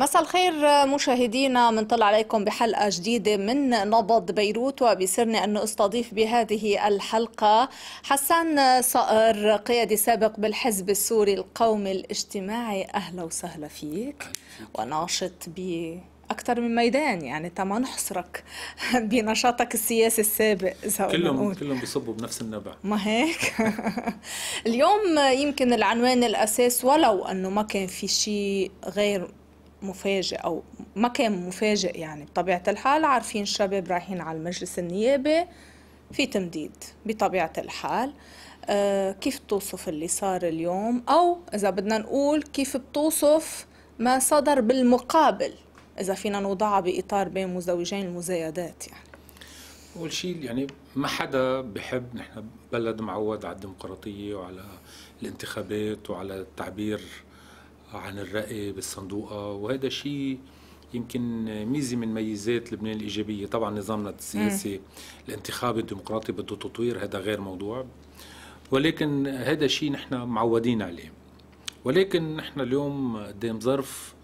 مساء الخير مشاهدينا بنطل عليكم بحلقه جديده من نبض بيروت وبسرني ان استضيف بهذه الحلقه حسان صقر قيادي سابق بالحزب السوري القومي الاجتماعي اهلا وسهلا فيك وناشط ب أكثر من ميدان يعني تما نحصرك بنشاطك السياسي السابق إذا كلهم كلهم بيصبوا بنفس النبع ما هيك اليوم يمكن العنوان الأساس ولو أنه ما كان في شيء غير مفاجئ أو ما كان مفاجئ يعني بطبيعة الحال عارفين الشباب رايحين على المجلس النيابي في تمديد بطبيعة الحال آه كيف توصف اللي صار اليوم أو إذا بدنا نقول كيف بتوصف ما صدر بالمقابل إذا فينا نوضعها بإطار بين مزوجين المزايدات يعني أول شيء يعني ما حدا بحب نحن بلد معود على الديمقراطية وعلى الانتخابات وعلى التعبير عن الرأي بالصندوقة وهذا شيء يمكن ميزه من ميزات لبنان الايجابيه طبعا نظامنا السياسي الانتخاب الانتخابي الديمقراطي بده تطوير هذا غير موضوع ولكن هذا شيء نحن معودين عليه ولكن نحن اليوم قدام ظرف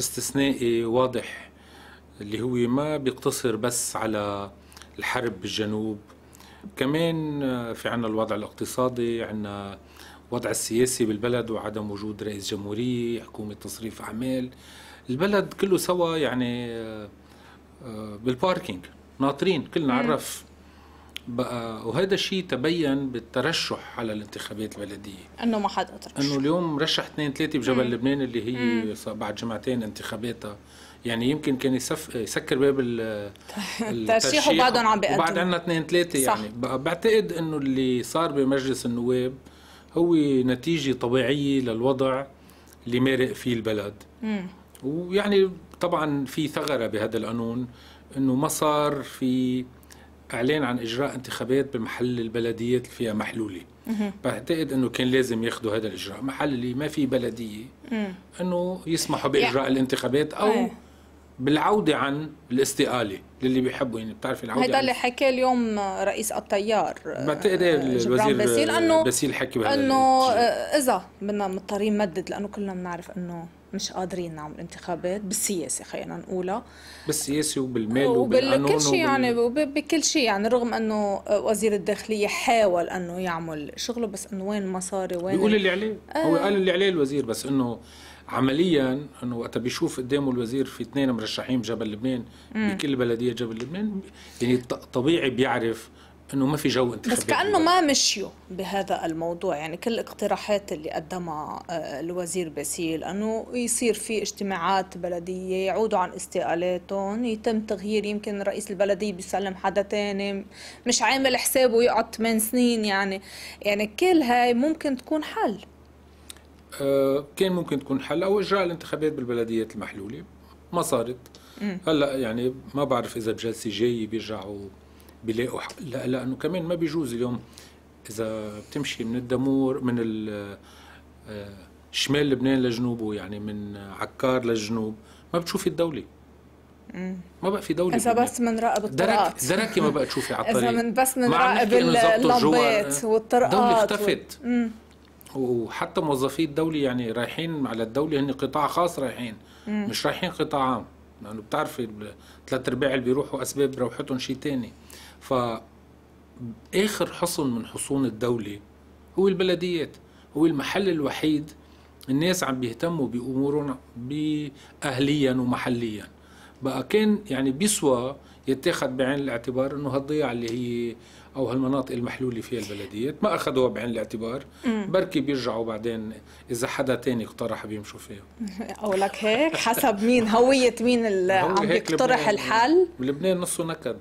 استثنائي واضح اللي هو ما بيقتصر بس على الحرب بالجنوب كمان في عنا الوضع الاقتصادي عنا الوضع السياسي بالبلد وعدم وجود رئيس جمهورية حكومة تصريف أعمال البلد كله سوا يعني آه، آه، بالباركينج ناطرين كلنا عرف بقى وهذا الشيء تبين بالترشح على الانتخابات البلديه انه ما حدا ترشح انه اليوم رشح اثنين ثلاثه بجبل مم. لبنان اللي هي مم. بعد جمعتين انتخاباتها يعني يمكن كان يسف يسكر باب الترشيح وبعدهم عم بيقدموا وبعد عندنا اثنين ثلاثه يعني بعتقد انه اللي صار بمجلس النواب هو نتيجه طبيعيه للوضع اللي مارق فيه البلد ويعني طبعا في ثغره بهذا القانون انه ما صار في اعلان عن اجراء انتخابات بمحل البلديات اللي فيها محلوله بعتقد انه كان لازم ياخذوا هذا الاجراء محل اللي ما في بلديه انه يسمحوا باجراء الانتخابات او إيه. بالعودة عن الاستقالة للي بيحبوا يعني بتعرف العودة هيدا اللي حكاه اليوم رئيس الطيار بعتقد آه، الوزير باسيل انه باسيل حكي بهذا انه آه، اذا بدنا مضطرين نمدد لانه كلنا بنعرف انه مش قادرين نعمل انتخابات بالسياسه خلينا نقولها بالسياسه وبالمال وبالقانون وبكل شيء يعني بكل شيء يعني رغم انه وزير الداخليه حاول انه يعمل شغله بس انه وين المصاري وين بيقول اللي عليه آه هو قال اللي عليه الوزير بس انه عمليا انه وقت بيشوف قدامه الوزير في اثنين مرشحين بجبل لبنان مم. بكل بلديه جبل لبنان يعني طبيعي بيعرف انه ما في جو انتخابي بس كانه ما مشيوا بهذا الموضوع يعني كل الاقتراحات اللي قدمها آه، الوزير باسيل انه يصير في اجتماعات بلديه يعودوا عن استقالاتهم يتم تغيير يمكن رئيس البلديه بيسلم حدا تاني مش عامل حسابه يقعد 8 سنين يعني يعني كل هاي ممكن تكون حل آه، كان ممكن تكون حل او اجراء الانتخابات بالبلديات المحلوله ما صارت هلا يعني ما بعرف اذا بجلسه جايه بيرجعوا بيلاقوا حل لا لانه كمان ما بيجوز اليوم اذا بتمشي من الدمور من آه، شمال لبنان لجنوبه يعني من عكار للجنوب ما بتشوفي الدوله ما بقى في دوله اذا بس بنراقب الطرقات دركي ما بقى تشوفي على الطريق اذا من بس بنراقب اللمبات والطرقات دوله اختفت و... وحتى موظفي الدولي يعني رايحين على الدولي هن يعني قطاع خاص رايحين مم. مش رايحين قطاع عام لانه يعني بتعرفي ثلاث ارباع اللي بيروحوا اسباب روحتهم شيء ثاني ف اخر حصن من حصون الدوله هو البلديات هو المحل الوحيد الناس عم بيهتموا بامورهم باهليا ومحليا بقى كان يعني بيسوى يتاخذ بعين الاعتبار انه هالضيعه اللي هي او هالمناطق المحلوله فيها البلديات ما اخذوها بعين الاعتبار بركي بيرجعوا بعدين اذا حدا تاني اقترح بيمشوا فيها لك هيك حسب مين هويه مين اللي عم بيقترح الحل بلبنان نصه نكد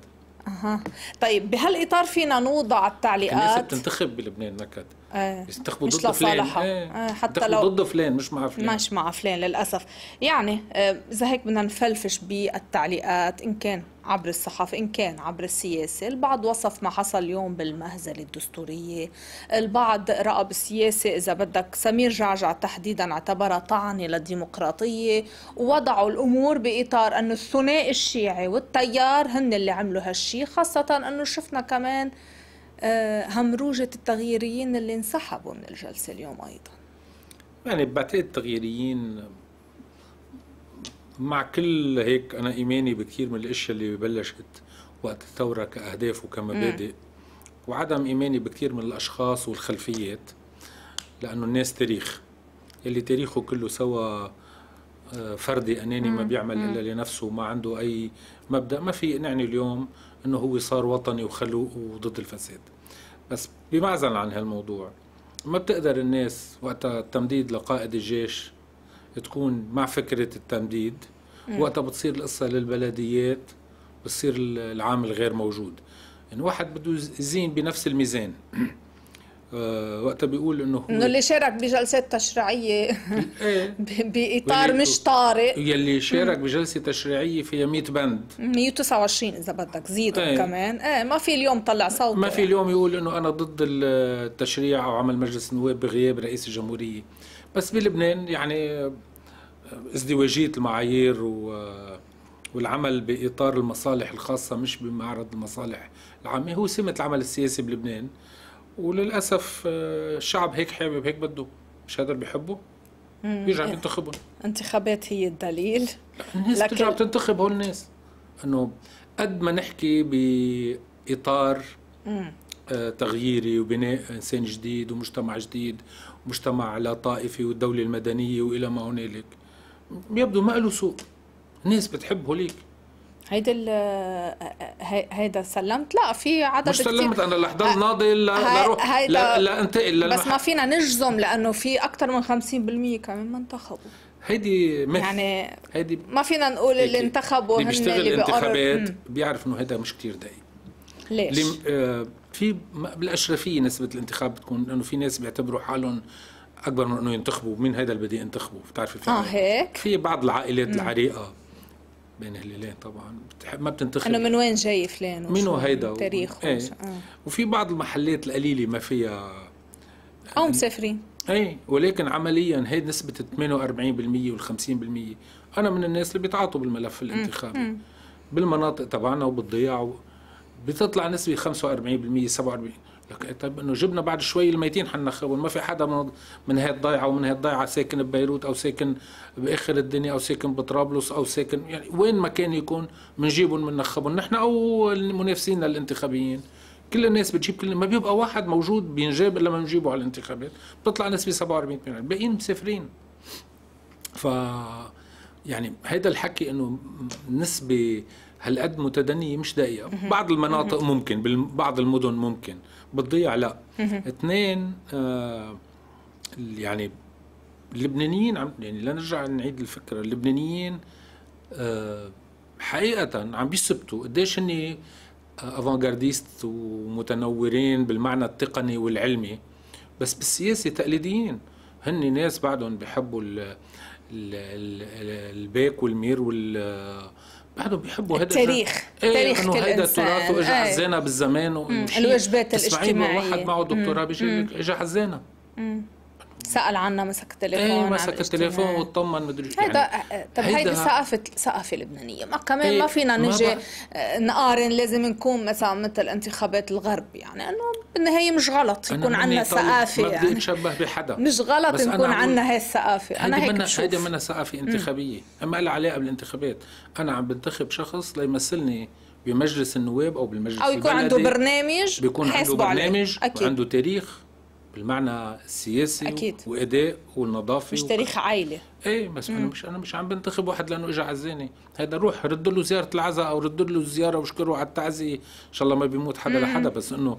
اها طيب بهالاطار فينا نوضع التعليقات الناس بتنتخب بلبنان نكد ايه تخبوا ضد فلان آه. حتى لو ضد فلان مش مع فلان مش مع فلان للاسف يعني إيه، اذا هيك بدنا نفلفش بالتعليقات ان كان عبر الصحافة ان كان عبر السياسه البعض وصف ما حصل اليوم بالمهزله الدستوريه البعض رأى بالسياسه اذا بدك سمير جعجع تحديدا اعتبرها طعنه للديمقراطيه ووضعوا الامور باطار انه الثنائي الشيعي والتيار هن اللي عملوا هالشي خاصه انه شفنا كمان آه، همروجة التغييريين اللي انسحبوا من الجلسة اليوم أيضا يعني بعتقد التغييريين مع كل هيك أنا إيماني بكثير من الأشياء اللي بلشت وقت الثورة كأهداف وكمبادئ وعدم إيماني بكثير من الأشخاص والخلفيات لأنه الناس تاريخ اللي تاريخه كله سوا آه، فردي أناني ما بيعمل إلا لنفسه ما عنده أي مبدأ ما في نعني اليوم انه هو صار وطني وخلوق وضد الفساد بس بمعزل عن هالموضوع ما بتقدر الناس وقتها التمديد لقائد الجيش تكون مع فكرة التمديد وقتها بتصير القصة للبلديات بتصير العامل غير موجود يعني واحد بده يزين بنفس الميزان آه، وقتها بيقول انه هو انه اللي شارك بجلسات تشريعيه إيه. باطار مش طارئ يلي شارك بجلسه تشريعيه فيها 100 بند 129 اذا بدك زيدهم ايه. كمان ايه ما في اليوم طلع صوت ما في اليوم يقول انه انا ضد التشريع او عمل مجلس النواب بغياب رئيس الجمهوريه بس بلبنان يعني آه، ازدواجيه المعايير و آه، والعمل باطار المصالح الخاصه مش بمعرض المصالح العامه هو سمه العمل السياسي بلبنان وللاسف آه، الشعب هيك حابب هيك بده مش هذا اللي بيحبه بيرجع بينتخبهم انتخابات هي الدليل الناس لكن... بتنتخب هول الناس انه قد ما نحكي باطار آه، تغييري وبناء انسان جديد ومجتمع جديد ومجتمع على طائفي والدوله المدنيه والى ما هنالك يبدو ما له سوق الناس بتحب هوليك هيدا هيدا سلمت لا في عدد مش سلمت كتير. انا رح ضل ناضل لروح لانتقل لا بس ما فينا نجزم لانه في اكثر من 50% كمان ما انتخبوا هيدي مهن يعني هيدي ما فينا نقول هيدي. اللي انتخبوا اللي بيشتغل انتخابات بيعرف انه هيدا مش كتير دقيق ليش؟ لم... آه في بالاشرفيه نسبه الانتخاب بتكون لانه في ناس بيعتبروا حالهم اكبر من انه ينتخبوا مين هيدا اللي بدي انتخبه بتعرفي في اه هيك في بعض العائلات العريقه بين هلالين طبعا ما بتنتخب انه من وين جاي فلان من هيدا تاريخه ايه. آه. وفي بعض المحلات القليله ما فيها او مسافرين اي ولكن عمليا هي نسبه 48% وال 50% انا من الناس اللي بيتعاطوا بالملف الانتخابي مم. بالمناطق تبعنا وبالضياع بتطلع نسبه 45% 47 لك طيب انه جبنا بعد شوي الميتين حنخون ما في حدا من من هي الضيعه ومن هي الضيعه ساكن ببيروت او ساكن باخر الدنيا او ساكن بطرابلس او ساكن يعني وين ما كان يكون بنجيبهم بننخبهم نحن او المنافسين الانتخابيين كل الناس بتجيب كل ما بيبقى واحد موجود بينجاب الا ما بنجيبه على الانتخابات بتطلع نسبه 47 الباقيين مسافرين ف يعني هيدا الحكي انه نسبه هالقد متدنيه مش دقيقه بعض المناطق ممكن بعض المدن ممكن بتضيع لا اثنين آه يعني اللبنانيين عم يعني لنرجع نعيد الفكره اللبنانيين آه حقيقه عم بيثبتوا قديش هن آه، افانغارديست ومتنورين بالمعنى التقني والعلمي بس بالسياسه تقليديين هن ناس بعدهم بحبوا الباك والمير وال بعده بيحبوا هذا التاريخ ايه تاريخ انه هيدا التراث واجا إيه. حزينا بالزمان الواجبات الاجتماعيه تسمعين واحد معه دكتوراه بيجي اجى حزينا سال عنا مسك التليفون ايه مسك التليفون واطمن مدري شو هيدا طيب طب هيدي ثقافه ثقافه لبنانيه ما كمان ايه ما فينا نجي آه، نقارن لازم نكون مثلا مثل انتخابات الغرب يعني انه بالنهايه مش غلط يكون عندنا ثقافه ما بدي يعني. اتشبه بحدا مش غلط نكون عندنا هاي الثقافه انا هيك منا هيدي منا ثقافه انتخابيه اما لها علاقه بالانتخابات انا عم بنتخب شخص ليمثلني بمجلس النواب او بالمجلس او يكون البلدي. عنده برنامج بيكون عنده برنامج عليه. أكيد. وعنده تاريخ بالمعنى السياسي أكيد. واداء والنظافه مش تاريخ عائله ايه بس مم. انا مش انا مش عم بنتخب واحد لانه اجى عزاني هذا روح رد له زياره العزاء او رد له الزياره واشكره على التعزيه ان شاء الله ما بيموت حدا مم. لحدا بس انه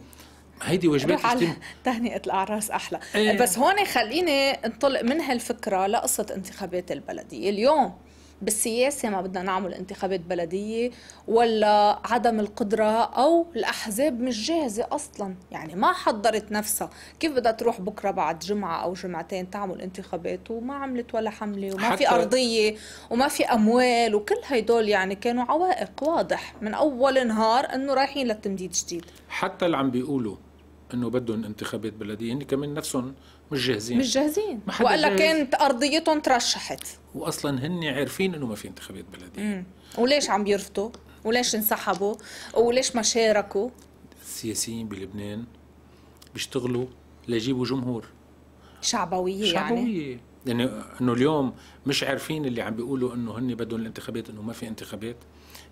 هيدي وجبات على تهنئة الأعراس أحلى إيه. بس هون خليني انطلق من هالفكرة لقصة انتخابات البلدية اليوم بالسياسه ما بدنا نعمل انتخابات بلديه ولا عدم القدره او الاحزاب مش جاهزه اصلا يعني ما حضرت نفسها كيف بدها تروح بكره بعد جمعه او جمعتين تعمل انتخابات وما عملت ولا حمله وما في ارضيه وما في اموال وكل هيدول يعني كانوا عوائق واضح من اول نهار انه رايحين للتمديد جديد حتى اللي عم بيقولوا انه بدهم انتخابات بلديه هن يعني كمان نفسهم مش جاهزين مش جاهزين والا كانت ارضيتهم ترشحت واصلا هن عارفين انه ما في انتخابات بلديه وليش عم يرفضوا وليش انسحبوا وليش ما شاركوا السياسيين بلبنان بيشتغلوا ليجيبوا جمهور شعبويه, شعبوية. يعني شعبويه يعني انه اليوم مش عارفين اللي عم بيقولوا انه هن بدهم الانتخابات انه ما في انتخابات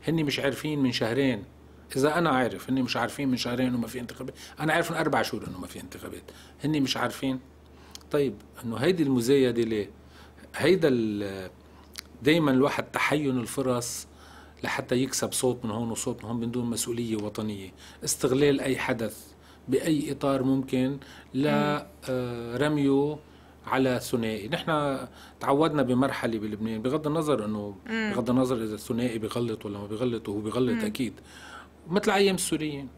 هن مش عارفين من شهرين اذا انا عارف هن مش عارفين من شهرين انه ما في انتخابات انا عارف من اربع شهور انه ما في انتخابات هن مش عارفين طيب انه هيدي المزايده ليه؟ هيدا دايما الواحد تحين الفرص لحتى يكسب صوت من هون وصوت من هون من دون مسؤوليه وطنيه، استغلال اي حدث باي اطار ممكن لرميه آه، على ثنائي نحن تعودنا بمرحله بلبنان بغض النظر انه بغض النظر اذا الثنائي بغلط ولا ما بغلط وهو بغلط اكيد مثل ايام السوريين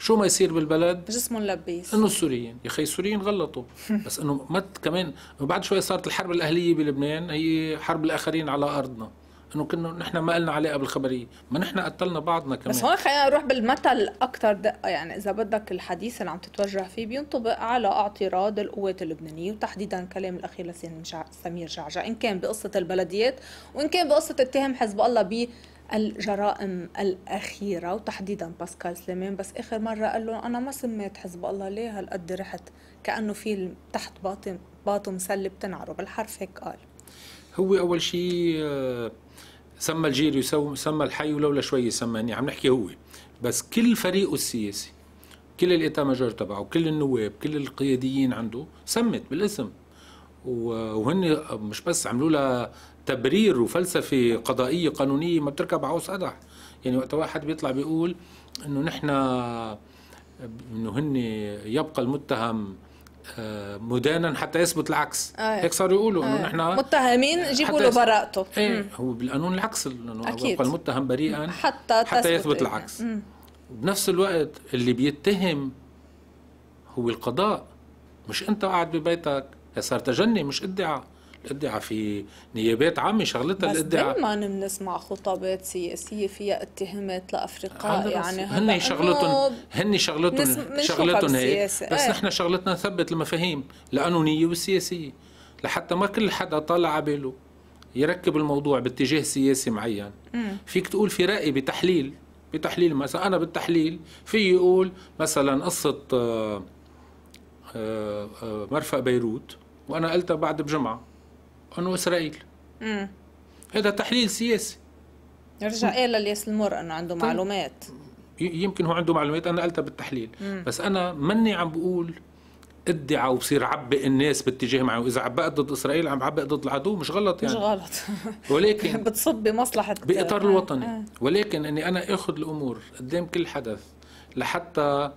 شو ما يصير بالبلد جسم لبيس انه السوريين يا اخي السوريين غلطوا بس انه ما كمان بعد شوي صارت الحرب الاهليه بلبنان هي حرب الاخرين على ارضنا انه كنا نحن ما لنا علاقه بالخبريه، ما نحن قتلنا بعضنا كمان بس هون خلينا نروح بالمثل اكثر دقه يعني اذا بدك الحديث اللي عم تتوجه فيه بينطبق على اعتراض القوات اللبنانيه وتحديدا كلام الاخير لسمير جعجع ان كان بقصه البلديات وان كان بقصه اتهام حزب الله ب الجرائم الأخيرة وتحديدا باسكال سليمان بس آخر مرة قال له أنا ما سميت حزب الله ليه هالقد رحت كأنه في تحت باطن باطن سلة بتنعره بالحرف هيك قال هو أول شيء آه، سمى الجيل يسمى سمى الحي ولولا شوي سماني عم نحكي هو بس كل فريقه السياسي كل ماجور تبعه كل النواب كل القياديين عنده سمت بالاسم وهن مش بس عملوا لها تبرير وفلسفه قضائيه قانونيه ما بتركب عوس قدح يعني وقت واحد بيطلع بيقول انه نحن انه هن يبقى المتهم آه، مدانا حتى يثبت العكس آه. هيك صاروا يقولوا انه آه. نحن متهمين جيبوا له براءته ايه هو بالقانون العكس انه يبقى المتهم بريئا حتى حتى يثبت العكس مم. بنفس الوقت اللي بيتهم هو القضاء مش انت قاعد ببيتك صار تجني مش ادعاء الادعاء في نيابات عامه شغلتها الادعاء بس دائما بنسمع خطابات سياسيه فيها اتهامات لافرقاء يعني هن شغلتهم هن شغلتهم شغلتهم هي بس ايه. نحن شغلتنا نثبت المفاهيم القانونيه والسياسيه لحتى ما كل حدا طالع على باله يركب الموضوع باتجاه سياسي معين مم. فيك تقول في راي بتحليل بتحليل مثلا انا بالتحليل في يقول مثلا قصه آه، آه، آه، مرفق بيروت وانا قلتها بعد بجمعه انه اسرائيل امم هذا تحليل سياسي يرجع ايه للياس المر انه عنده طيب. معلومات يمكن هو عنده معلومات انا قلتها بالتحليل مم. بس انا مني عم بقول ادعى وبصير عبئ الناس باتجاه معه واذا عبقت ضد اسرائيل عم عبئ ضد العدو مش غلط يعني مش غلط ولكن بتصب بمصلحه باطار آه. الوطني آه. ولكن اني انا اخذ الامور قدام كل حدث لحتى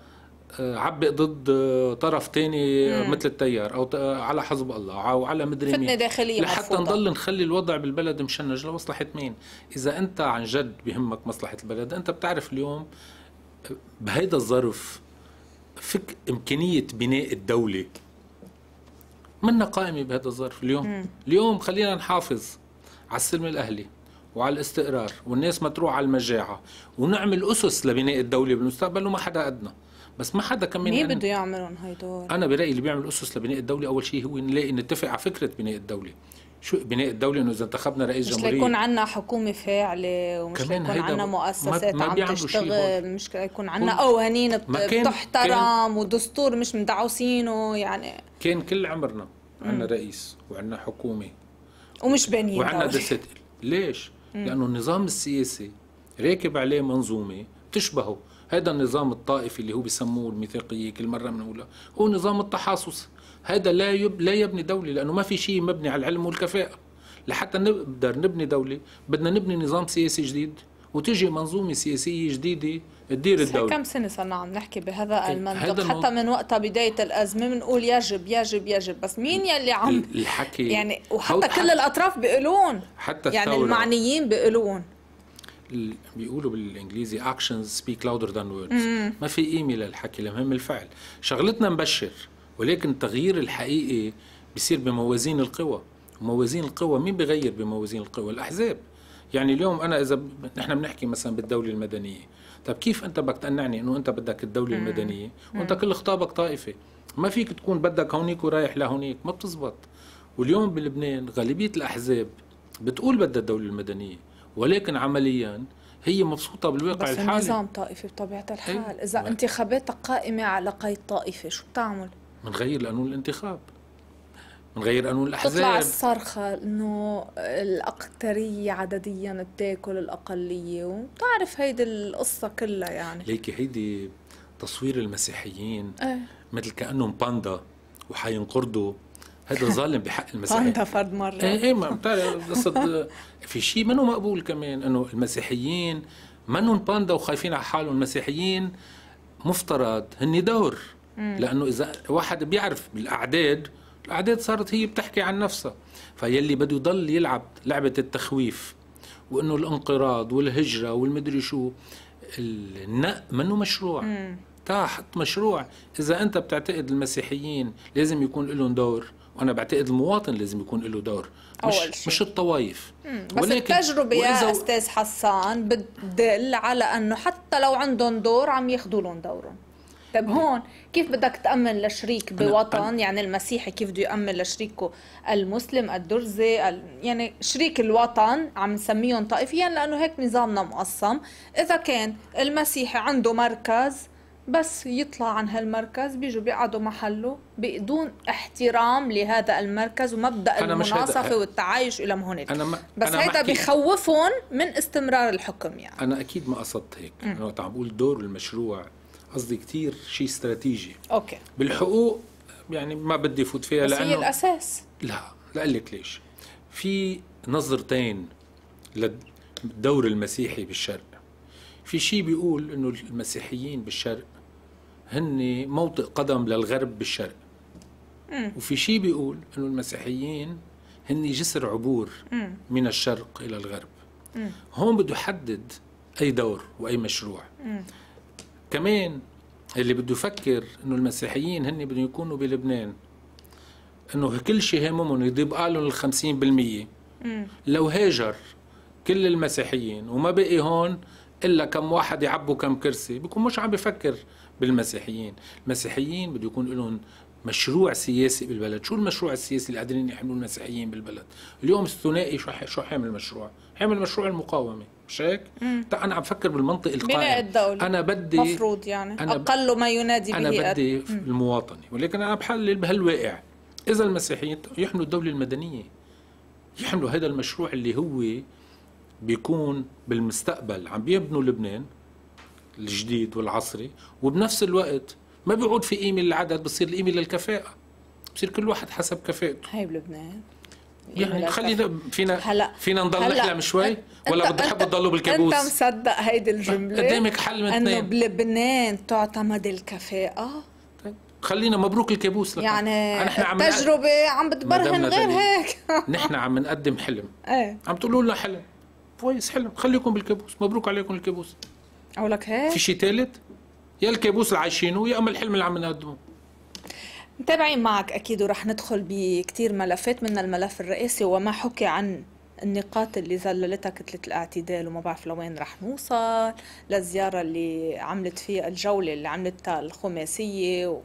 عبق ضد طرف تاني مم. مثل التيار او على حزب الله او على مدري مين فتنه داخليه لحتى نضل نخلي الوضع بالبلد مشنج لمصلحه مين؟ اذا انت عن جد بهمك مصلحه البلد انت بتعرف اليوم بهيدا الظرف فك امكانيه بناء الدوله منا قائمه بهذا الظرف اليوم مم. اليوم خلينا نحافظ على السلم الاهلي وعلى الاستقرار والناس ما تروح على المجاعه ونعمل اسس لبناء الدوله بالمستقبل وما حدا قدنا بس ما حدا كمان مين بده يعملهم هيدول انا برايي اللي بيعمل اسس لبناء الدوله اول شيء هو نلاقي نتفق على فكره بناء الدوله شو بناء الدوله انه اذا انتخبنا رئيس جمهوريه مش ليكون عندنا حكومه فاعله ومش ليكون عندنا مؤسسات ما عم تشتغل مش ليكون عندنا قوانين بتحترم ودستور مش مدعوسينه يعني كان كل عمرنا عندنا رئيس وعندنا حكومه ومش بانيين وعندنا دستور ليش؟ لانه النظام السياسي راكب عليه منظومه بتشبهه هذا النظام الطائفي اللي هو بسموه الميثاقيه كل مره بنقولها هو نظام التحاصص هذا لا يب لا يبني دوله لانه ما في شيء مبني على العلم والكفاءه لحتى نقدر نبني دوله بدنا نبني نظام سياسي جديد وتجي منظومة سياسية جديدة تدير الدولة كم سنة صرنا عم نحكي بهذا المنطق هذا حتى من وقتها بداية الأزمة بنقول يجب يجب يجب بس مين يلي عم الحكي يعني وحتى كل الأطراف بيقولون حتى يعني الثورة. يعني المعنيين بيقولون بيقولوا بالانجليزي actions speak louder than words ما في قيمه للحكي المهم الفعل شغلتنا نبشر ولكن التغيير الحقيقي بيصير بموازين القوى موازين القوى مين بغير بموازين القوى الاحزاب يعني اليوم انا اذا ب... نحن بنحكي مثلا بالدوله المدنيه طب كيف انت بدك تقنعني انه انت بدك الدوله المدنيه وانت كل خطابك طائفي ما فيك تكون بدك هونيك ورايح لهونيك ما بتزبط واليوم بلبنان غالبيه الاحزاب بتقول بدها الدوله المدنيه ولكن عمليا هي مبسوطه بالواقع بس الحالي النظام طائفي بطبيعه الحال أيوة. اذا ما. انتخاباتك قائمه على قيد طائفي شو بتعمل بنغير قانون الانتخاب بنغير قانون الاحزاب تطلع الصرخه انه الاكثريه عدديا بتاكل الاقليه وبتعرف هيدي القصه كلها يعني ليكي هيدي تصوير المسيحيين ايه. مثل كانهم باندا وحينقرضوا هذا ظالم بحق المسيحيين آه، عندها فرد مرة ايه ايه ما قصد في شيء منه مقبول كمان انه المسيحيين منهم باندا وخايفين على حالهم المسيحيين مفترض هن دور لانه اذا واحد بيعرف بالاعداد الاعداد صارت هي بتحكي عن نفسها فيلي بده يضل يلعب لعبه التخويف وانه الانقراض والهجره والمدري شو النق منه مشروع تحت مشروع اذا انت بتعتقد المسيحيين لازم يكون لهم دور وانا بعتقد المواطن لازم يكون له دور مش أول شيء. مش الطوايف بس التجربه يا استاذ حسان بتدل على انه حتى لو عندهم دور عم ياخذوا لهم دورهم طيب هون كيف بدك تأمن لشريك بوطن يعني المسيحي كيف بده يأمن لشريكه المسلم الدرزي يعني شريك الوطن عم نسميهم طائفيا لأنه هيك نظامنا مقسم إذا كان المسيحي عنده مركز بس يطلع عن هالمركز بيجوا بيقعدوا محله بدون احترام لهذا المركز ومبدا المناصفه والتعايش الى هنالك أنا ما بس أنا هيدا بخوفهم من استمرار الحكم يعني انا اكيد ما قصدت هيك م. انا وقت عم بقول دور المشروع قصدي كثير شيء استراتيجي اوكي بالحقوق يعني ما بدي فوت فيها بس لانه هي الاساس لا لاقول لك ليش في نظرتين للدور المسيحي بالشرق في شيء بيقول انه المسيحيين بالشرق هن موطئ قدم للغرب بالشرق وفي شيء بيقول انه المسيحيين هن جسر عبور من الشرق الى الغرب هون بده يحدد اي دور واي مشروع كمان اللي بده يفكر انه المسيحيين هن بدهم يكونوا بلبنان انه كل شيء هاممهم يبقى لهم ال 50% لو هاجر كل المسيحيين وما بقي هون الا كم واحد يعبوا كم كرسي بيكون مش عم بفكر بالمسيحيين المسيحيين بده يكون لهم مشروع سياسي بالبلد شو المشروع السياسي اللي قادرين يحملوه المسيحيين بالبلد اليوم الثنائي شو شو حامل مشروع حامل مشروع المقاومه مش هيك انا عم بفكر بالمنطق القائم بناء الدولة انا بدي مفروض يعني أنا اقل ما ينادي به انا بدي المواطنه ولكن انا بحلل بهالواقع اذا المسيحيين يحملوا الدوله المدنيه يحملوا هذا المشروع اللي هو بيكون بالمستقبل عم بيبنوا لبنان الجديد والعصري وبنفس الوقت ما بيعود في قيمه للعدد بصير القيمه للكفاءه بصير كل واحد حسب كفاءته هي بلبنان يعني خلينا فينا هلا فينا نضل نحلم شوي ولا بتحبوا تضلوا بالكابوس انت مصدق هيدي الجمله قدامك حل من انه بلبنان تعتمد الكفاءه طيب، خلينا مبروك الكابوس لك يعني نحن عم التجربه عم بتبرهن غير هيك نحن عم نقدم حلم ايه عم تقولوا لنا حلم كويس حلم خليكم بالكابوس مبروك عليكم الكابوس اقول لك هيك في شيء ثالث؟ يا الكابوس اللي عايشينه يا اما الحلم اللي عم نقدمه متابعين معك اكيد ورح ندخل بكثير ملفات من الملف الرئيسي وما حكي عن النقاط اللي ذللتها كتلة الاعتدال وما بعرف لوين رح نوصل للزيارة اللي عملت فيها الجولة اللي عملتها الخماسية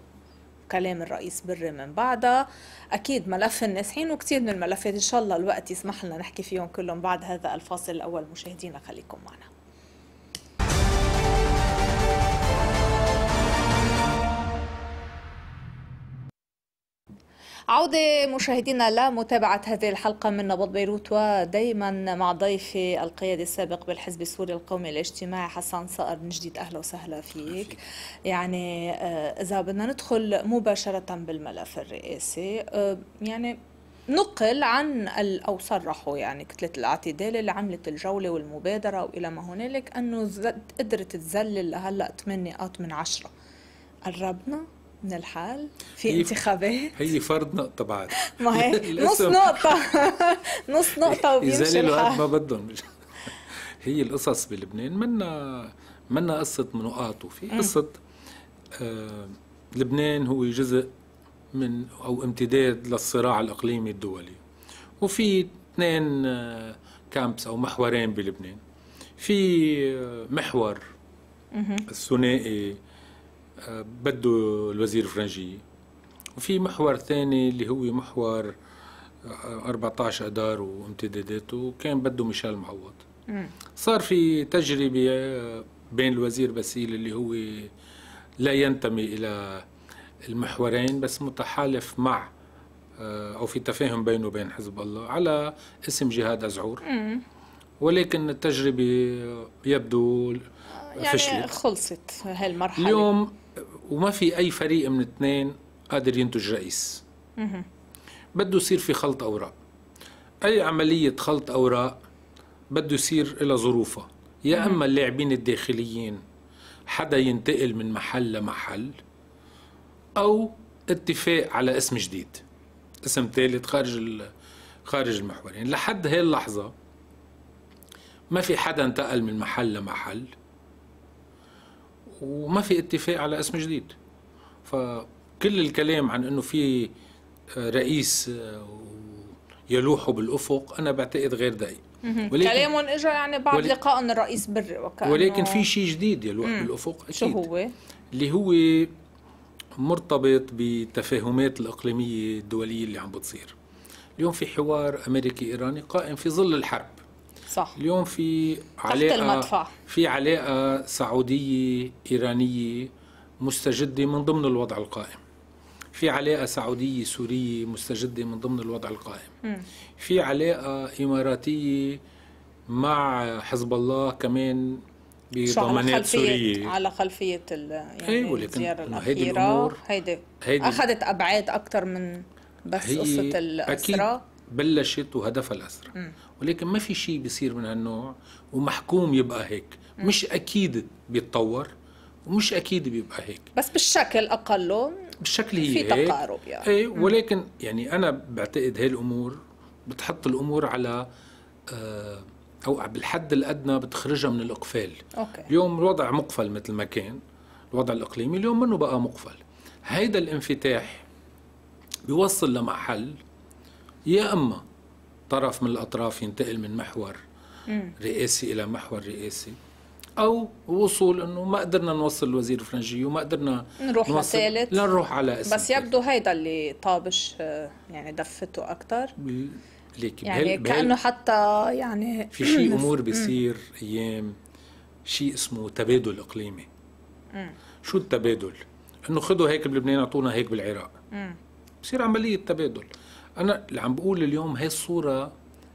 وكلام الرئيس بري من بعدها أكيد ملف النازحين وكثير من الملفات إن شاء الله الوقت يسمح لنا نحكي فيهم كلهم بعد هذا الفاصل الأول مشاهدينا خليكم معنا عودة مشاهدينا لمتابعة هذه الحلقة من نبض بيروت ودايما مع ضيفي القيادي السابق بالحزب السوري القومي الاجتماعي حسن صقر من جديد أهلا وسهلا فيك يعني آه، إذا بدنا ندخل مباشرة بالملف الرئاسي آه، يعني نقل عن او صرحوا يعني كتله الاعتدال اللي عملت الجوله والمبادره والى ما هنالك انه قدرت تذلل لهلا 8 نقاط من عشرة قربنا من الحال في انتخابات هي فرض نقطة بعد ما هي نص نقطة نص نقطة وبيمشي الحال ما بدهم هي القصص بلبنان منا منا قصة نقاط وفي قصة آه لبنان هو جزء من او امتداد للصراع الاقليمي الدولي وفي اثنين كامبس آه، او محورين بلبنان في آه، محور الثنائي بده الوزير الفرنجي وفي محور ثاني اللي هو محور 14 آه، أدار وامتداداته وكان بده ميشيل معوض صار في تجربة آه، بين الوزير باسيل اللي هو لا ينتمي إلى المحورين بس متحالف مع آه، أو في تفاهم بينه وبين حزب الله على اسم جهاد أزعور ولكن التجربة يبدو يعني فشلت خلصت هالمرحلة اليوم وما في أي فريق من اثنين قادر ينتج رئيس بده يصير في خلط أوراق أي عملية خلط أوراق بده يصير إلى ظروفها يا أما اللاعبين الداخليين حدا ينتقل من محل لمحل أو اتفاق على اسم جديد اسم ثالث خارج خارج المحورين لحد هاي اللحظة ما في حدا انتقل من محل لمحل وما في اتفاق على اسم جديد فكل الكلام عن انه في آه، رئيس آه، يلوح بالافق انا بعتقد غير دقيق ولكن كلامهم اجى يعني بعد ولكن لقاء الرئيس بري وكأنه ولكن في شيء جديد يلوح مم. بالافق اكيد شو هو؟ اللي هو مرتبط بالتفاهمات الاقليميه الدوليه اللي عم بتصير اليوم في حوار امريكي ايراني قائم في ظل الحرب صح اليوم في علاقه تحت المدفع في علاقه سعوديه ايرانيه مستجده من ضمن الوضع القائم في علاقه سعوديه سوريه مستجده من ضمن الوضع القائم في علاقه اماراتيه مع حزب الله كمان بضمانات سوريه على خلفيه إيه، يعني أيوة لكن الزياره الاخيره الامور هيدي, هيدي اخذت ابعاد اكثر من بس قصه الاسرى اكيد بلشت وهدفها الاسرى ولكن ما في شيء بيصير من هالنوع ومحكوم يبقى هيك مش اكيد بيتطور ومش اكيد بيبقى هيك بس بالشكل اقله بالشكل هي في تقارب يعني ايه ولكن يعني انا بعتقد هاي الامور بتحط الامور على آه، او بالحد الادنى بتخرجها من الاقفال أوكي. اليوم الوضع مقفل مثل ما كان الوضع الاقليمي اليوم منه بقى مقفل هيدا الانفتاح بيوصل لمحل يا اما طرف من الأطراف ينتقل من محور رئاسي إلى محور رئاسي او وصول انه ما قدرنا نوصل الوزير الفرنجي وما قدرنا نروح نوصل لثالث لنروح على اسم بس يبدو هيدا اللي طابش يعني دفته اكثر ليك يعني بهل كانه حتى يعني في شيء امور بيصير ايام شيء اسمه تبادل اقليمي مم. شو التبادل؟ انه خذوا هيك بلبنان اعطونا هيك بالعراق مم. بصير عمليه تبادل انا اللي عم بقول اليوم هي الصوره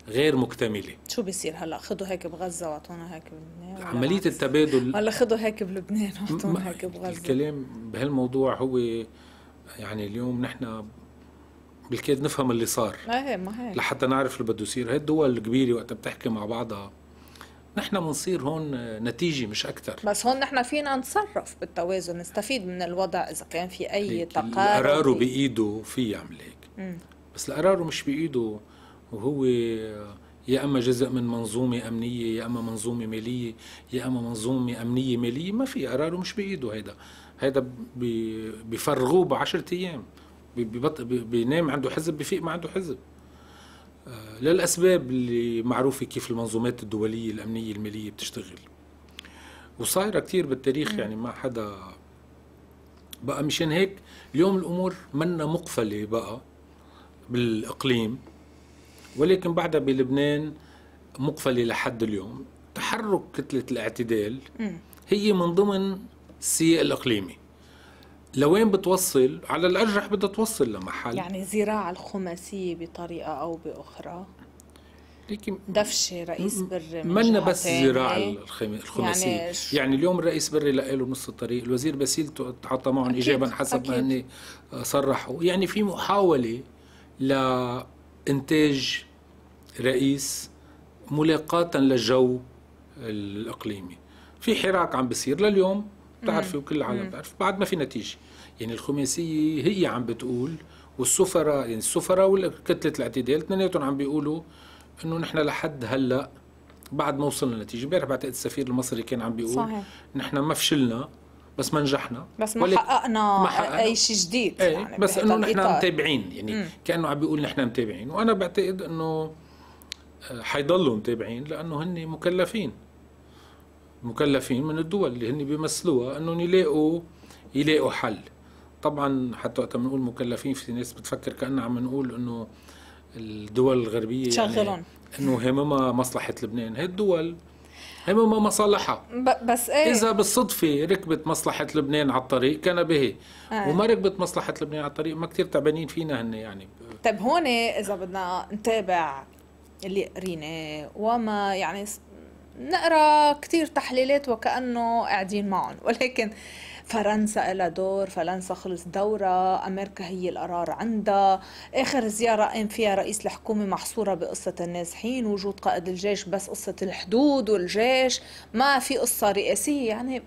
غير مكتمله شو بيصير هلا خذوا هيك بغزه واعطونا هيك بلبنان عمليه التبادل هلا خذوا هيك بلبنان واعطونا هيك بغزه الكلام بهالموضوع هو يعني اليوم نحن بالكاد نفهم اللي صار ايه ما هيك لحتى نعرف اللي بده يصير هي الدول الكبيره وقت بتحكي مع بعضها نحن بنصير هون نتيجة مش أكثر بس هون نحن فينا نتصرف بالتوازن نستفيد من الوضع إذا كان في أي تقارب قراره بإيده في يعمل هيك بس القرار مش بايده وهو يا اما جزء من منظومه امنيه يا اما منظومه ماليه يا اما منظومه امنيه ماليه ما في قراره مش بايده هيدا هيدا بفرغوه بعشرة 10 ايام بينام عنده حزب بفيق ما عنده حزب آه، للاسباب اللي معروفه كيف المنظومات الدوليه الامنيه الماليه بتشتغل وصايره كثير بالتاريخ يعني ما حدا بقى مشان هيك اليوم الامور منا مقفله بقى بالإقليم ولكن بعدها بلبنان مقفلة لحد اليوم تحرك كتلة الاعتدال هي من ضمن السياق الإقليمي لوين بتوصل على الأرجح بدها توصل لمحل يعني زراعة الخماسية بطريقة أو بأخرى لكن دفشة رئيس بري منا بس زراعة يعني الخماسية يعني, يعني اليوم الرئيس بري له نص الطريق الوزير باسيل تعاطى معهم ايجابا حسب أكيد. ما هن آه، صرحوا يعني في محاولة لإنتاج رئيس ملاقاة للجو الإقليمي في حراك عم بصير لليوم بتعرفي وكل العالم بتعرف بعد ما في نتيجة يعني الخماسية هي عم بتقول والسفراء يعني السفراء وكتلة الاعتدال اثنيناتهم عم بيقولوا انه نحن لحد هلا بعد ما وصلنا نتيجة امبارح بعتقد السفير المصري كان عم بيقول صحيح. نحن ما فشلنا بس ما نجحنا بس ما حققنا ما حققنا اي شيء جديد أي يعني بس انه نحن متابعين يعني كانه عم بيقول نحن متابعين وانا بعتقد انه آه، حيضلوا متابعين لانه هن مكلفين مكلفين من الدول اللي هن بيمثلوها انهم يلاقوا يلاقوا حل طبعا حتى وقت بنقول مكلفين في ناس بتفكر كانه عم نقول انه الدول الغربيه تشغلهم يعني انه هممها مصلحه لبنان هي الدول همم مصالحها بس ايه اذا بالصدفه ركبت مصلحه لبنان على الطريق كان به ايه. وما ركبت مصلحه لبنان على الطريق ما كثير تعبانين فينا هن يعني طيب هون اذا بدنا نتابع اللي قريناه وما يعني نقرا كثير تحليلات وكانه قاعدين معهم ولكن فرنسا إلى دور فرنسا خلص دورها أمريكا هي القرار عندها آخر زيارة قام فيها رئيس الحكومة محصورة بقصة النازحين وجود قائد الجيش بس قصة الحدود والجيش ما في قصة رئاسية يعني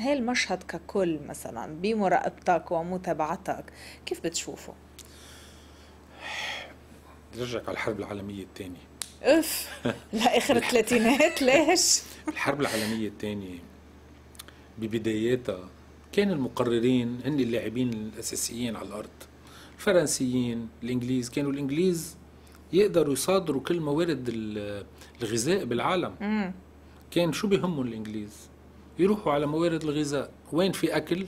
هاي المشهد ككل مثلا بمراقبتك ومتابعتك كيف بتشوفه؟ رجعك على الحرب العالمية الثانية اف لاخر الثلاثينات ليش؟ الحرب العالمية الثانية ببداياتها كان المقررين هن اللاعبين الاساسيين على الارض الفرنسيين الانجليز كانوا الانجليز يقدروا يصادروا كل موارد الغذاء بالعالم مم. كان شو بهمهم الانجليز يروحوا على موارد الغذاء وين في اكل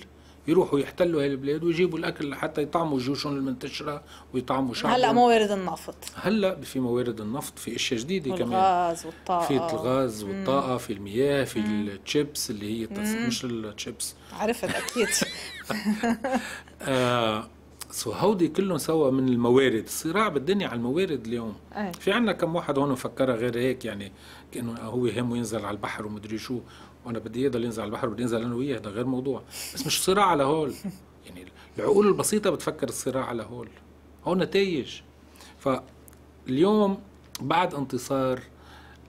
يروحوا يحتلوا هالبلاد ويجيبوا الاكل لحتى يطعموا جيوشهم المنتشره ويطعموا شعبهم هلا موارد النفط هلا في موارد النفط في اشياء جديده كمان والغاز والطاقه في الغاز والطاقه في المياه في مم. التشيبس اللي هي مش التشيبس عرفت اكيد سو آه، هودي كلهم سوا من الموارد الصراع بالدنيا على الموارد اليوم أيه. في عنا كم واحد هون فكرها غير هيك يعني كانه هو هم ينزل على البحر ومدري شو وانا بدي يقدر ينزل على البحر بدي ينزل انا وياه ده غير موضوع بس مش صراع على هول يعني العقول البسيطه بتفكر الصراع على هول هون نتائج فاليوم بعد انتصار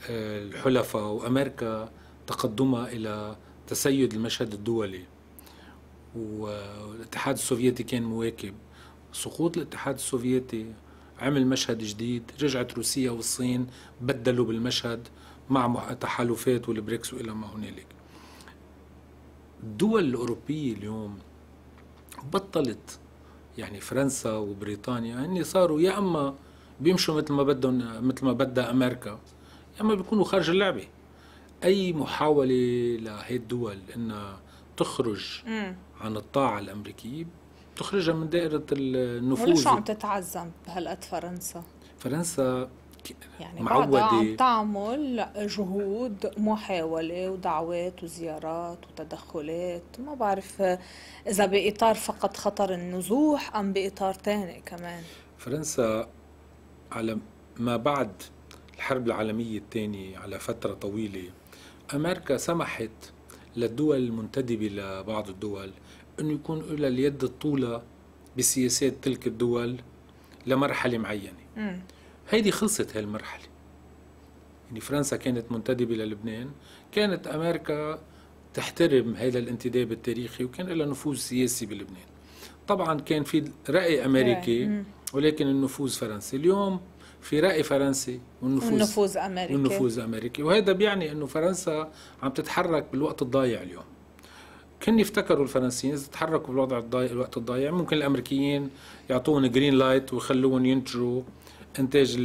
آه، الحلفاء وامريكا تقدمها الى تسيد المشهد الدولي والاتحاد السوفيتي كان مواكب سقوط الاتحاد السوفيتي عمل مشهد جديد رجعت روسيا والصين بدلوا بالمشهد مع تحالفات والبريكس والى ما هنالك الدول الاوروبيه اليوم بطلت يعني فرنسا وبريطانيا هن يعني صاروا يا اما بيمشوا مثل ما بدهم مثل ما بدها امريكا يا اما بيكونوا خارج اللعبه اي محاوله لهي الدول انها تخرج مم. عن الطاعه الامريكيه بتخرجها من دائره النفوذ وليش عم تتعزم بهالقد فرنسا؟ فرنسا اكيد يعني معودة عم تعمل جهود محاولة ودعوات وزيارات وتدخلات ما بعرف إذا بإطار فقط خطر النزوح أم بإطار تاني كمان فرنسا على ما بعد الحرب العالمية الثانية على فترة طويلة أمريكا سمحت للدول المنتدبة لبعض الدول أنه يكون لها اليد الطولة بسياسات تلك الدول لمرحلة معينة م. هيدي خلصت هالمرحلة يعني فرنسا كانت منتدبة للبنان كانت أمريكا تحترم هذا الانتداب التاريخي وكان لها نفوذ سياسي بلبنان طبعا كان في رأي أمريكي ولكن النفوذ فرنسي اليوم في رأي فرنسي والنفوذ والنفوذ أمريكي والنفوذ أمريكي وهذا بيعني أنه فرنسا عم تتحرك بالوقت الضايع اليوم كان يفتكروا الفرنسيين اذا تحركوا بالوضع الضايع الوقت الضايع ممكن الامريكيين يعطوهم جرين لايت ويخلوهم ينتجوا انتاج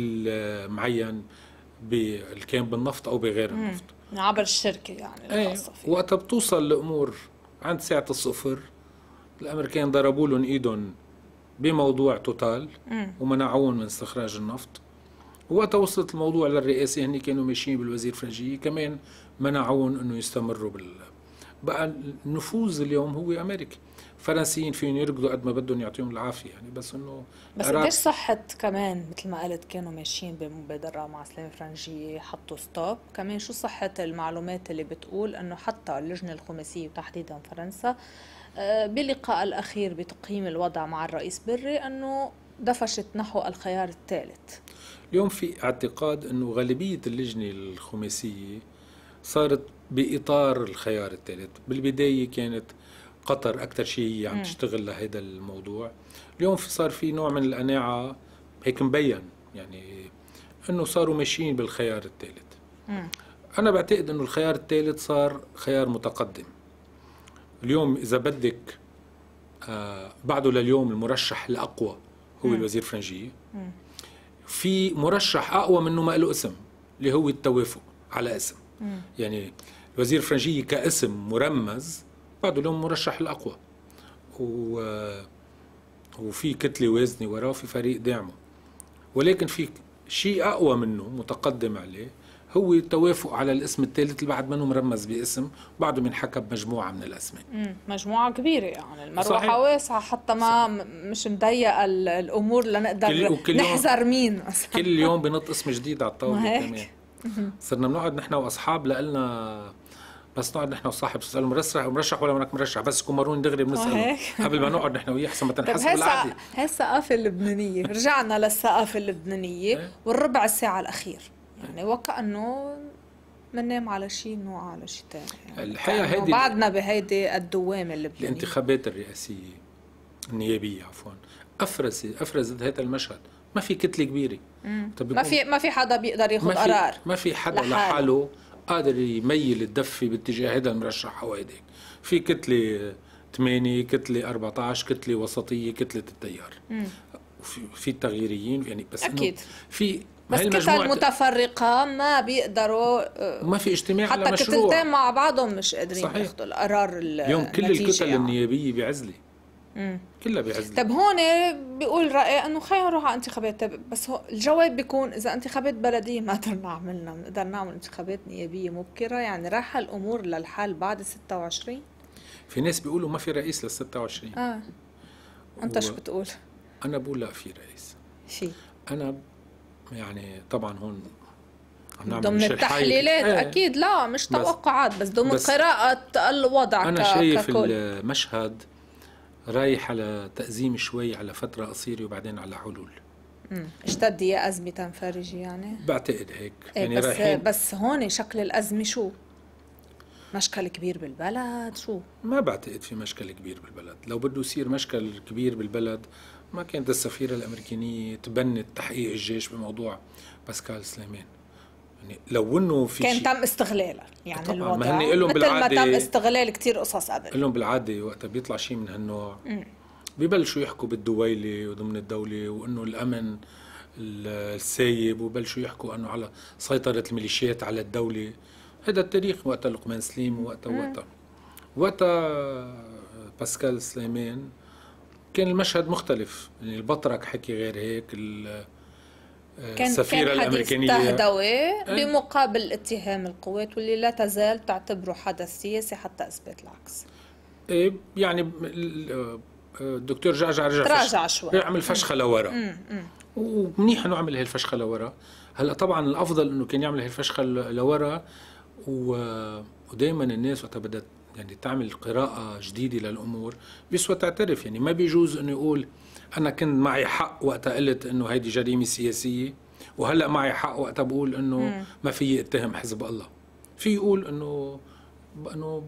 معين كان بالنفط او بغير النفط عبر الشركه يعني ايه وقتها بتوصل الامور عند ساعه الصفر الامريكان ضربوا لهم ايدهم بموضوع توتال ومنعوهم من استخراج النفط وقتها وصلت الموضوع للرئاسه هني كانوا ماشيين بالوزير فرنجي كمان منعوهم انه يستمروا بال بقى النفوذ اليوم هو امريكي فرنسيين فيهم يركضوا قد ما بدهم يعطيهم العافيه يعني بس انه بس قديش صحت كمان مثل ما قلت كانوا ماشيين بمبادره مع سلام فرنجيه حطوا ستوب كمان شو صحه المعلومات اللي بتقول انه حتى اللجنه الخماسيه وتحديدا فرنسا آه، بلقاء الاخير بتقييم الوضع مع الرئيس بري انه دفشت نحو الخيار الثالث اليوم في اعتقاد انه غالبيه اللجنه الخماسيه صارت باطار الخيار الثالث بالبدايه كانت قطر اكثر شيء هي عم تشتغل لهذا الموضوع اليوم صار في نوع من القناعه هيك مبين يعني انه صاروا ماشيين بالخيار الثالث انا بعتقد انه الخيار الثالث صار خيار متقدم اليوم اذا بدك آه بعده لليوم المرشح الاقوى هو مم. الوزير فرنجي في مرشح اقوى منه ما له اسم اللي هو التوافق على اسم مم. يعني الوزير فرنجي كاسم مرمز بعده اليوم مرشح الاقوى و وفي كتله وزنة وراه في فريق داعمه ولكن في شيء اقوى منه متقدم عليه هو التوافق على الاسم الثالث اللي بعد منه مرمز باسم بعده بينحكى بمجموعه من الاسماء مجموعه كبيره يعني المروحه واسعه حتى ما صحيح. مش مضيقه الامور لنقدر كل... نحذر مين أصلاً. كل يوم بنط اسم جديد على الطاوله كمان صرنا بنقعد نحن واصحاب لقلنا بس نقعد نحن وصاحب تساله مرشح مرشح ولا منك مرشح بس يكون مرون دغري بنساله قبل ما نقعد نحن وياه حسب ما تنحسب العادي هي الثقافه اللبنانيه رجعنا للثقافه اللبنانيه إيه. والربع الساعه الاخير إيه. يعني وكانه بننام على شيء نوع على شيء ثاني يعني الحقيقه هيدي بعدنا بهيدي الدوامه اللبنانيه الانتخابات الرئاسيه النيابيه عفوا افرزت افرزت هذا المشهد ما في كتله كبيره طب ما في ما في حدا بيقدر ياخذ قرار ما في حدا لحاله, لحاله قادر يميل الدفة باتجاه هذا المرشح او هيداك في كتلة 8 كتلة 14 كتلة وسطية كتلة التيار مم. في التغييريين يعني بس أكيد. في بس كتل متفرقة ما بيقدروا آه، ما في اجتماع حتى كتلتين مع بعضهم مش قادرين ياخذوا القرار اليوم كل الكتل يعني. النيابية بعزلة كلها بعزله طب هون بيقول راي انه خلينا نروح على انتخابات طب بس هو الجواب بيكون اذا انتخابات بلديه ما قدرنا عملنا بنقدر نعمل انتخابات نيابيه مبكره يعني راح الامور للحل بعد 26 في ناس بيقولوا ما في رئيس لل 26 اه انت و... شو بتقول؟ انا بقول لا في رئيس في انا يعني طبعا هون عم نعمل ضمن التحليلات آه. اكيد لا مش توقعات بس ضمن قراءه الوضع انا شايف ككل. المشهد رايح على تأزيم شوي على فترة قصيرة وبعدين على حلول اشتد يا أزمة تنفرجي يعني؟ بعتقد هيك ايه يعني بس رايحين بس هون شكل الأزمة شو؟ مشكل كبير بالبلد شو؟ ما بعتقد في مشكل كبير بالبلد لو بده يصير مشكل كبير بالبلد ما كانت السفيرة الأمريكية تبنت تحقيق الجيش بموضوع باسكال سليمان يعني لو انه في كان تم استغلالها يعني طبعا الوضع ما هن لهم بالعاده مثل ما تم استغلال كثير قصص قبل لهم بالعاده وقتها بيطلع شيء من هالنوع ببلشوا يحكوا بالدويله وضمن الدوله وانه الامن السايب وبلشوا يحكوا انه على سيطره الميليشيات على الدوله هذا التاريخ وقتها لقمان سليم وقتها وقتها وقتها باسكال سليمان كان المشهد مختلف يعني البطرك حكي غير هيك كان السفيرة كان الأمريكية تهدوي إيه. بمقابل اتهام القوات واللي لا تزال تعتبره حدث سياسي حتى اثبات العكس إيه، يعني الدكتور جعجع رجع تراجع شوي عمل فشخه لورا ومنيح انه عمل هالفشخه لورا هلا طبعا الافضل انه كان يعمل هالفشخه لورا ودائما الناس وقتها بدها يعني تعمل قراءه جديده للامور بيسوى تعترف يعني ما بيجوز انه يقول انا كنت معي حق وقتها قلت انه هيدي جريمه سياسيه وهلا معي حق وقتها بقول انه ما في اتهم حزب الله في يقول انه انه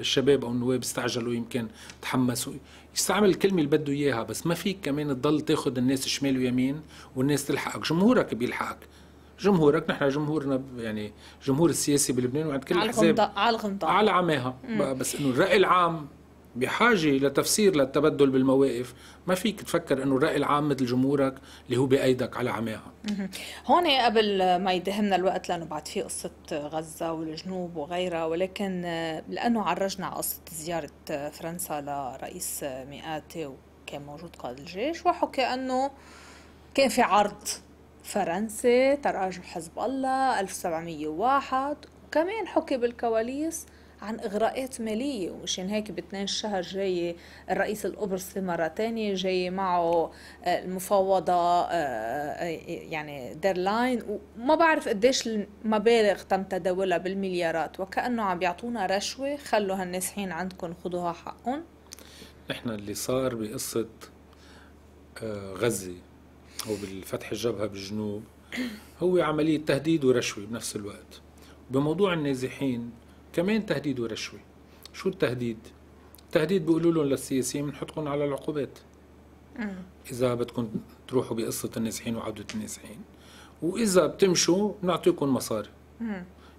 الشباب او النواب استعجلوا يمكن تحمسوا يستعمل الكلمه اللي بده اياها بس ما فيك كمان تضل تاخذ الناس شمال ويمين والناس تلحقك جمهورك بيلحقك جمهورك نحن جمهورنا يعني جمهور السياسي بلبنان وعند كل الاحزاب على الغمضه على عماها بس انه الراي العام بحاجة لتفسير للتبدل بالمواقف ما فيك تفكر أنه الرأي العام مثل جمهورك اللي هو بأيدك على عماها هون قبل ما يدهمنا الوقت لأنه بعد في قصة غزة والجنوب وغيرها ولكن لأنه عرجنا على قصة زيارة فرنسا لرئيس مئاتي وكان موجود قائد الجيش وحكي أنه كان في عرض فرنسي تراجع حزب الله 1701 وكمان حكي بالكواليس عن إغراءات مالية ومشان هيك باثنين الشهر جاي الرئيس القبرصي مرة تانية جاي معه آه، المفوضة آه، آه، يعني ديرلاين وما بعرف قديش المبالغ تم تداولها بالمليارات وكأنه عم بيعطونا رشوة خلوا هالنسحين عندكم خذوها حقهم نحن اللي صار بقصة غزة أو بالفتح الجبهة بالجنوب هو عملية تهديد ورشوة بنفس الوقت بموضوع النازحين كمان تهديد ورشوة شو التهديد؟ التهديد بيقولوا لهم للسياسيين بنحطكم على العقوبات إذا بدكم تروحوا بقصة النازحين وعودة النازحين وإذا بتمشوا بنعطيكم مصاري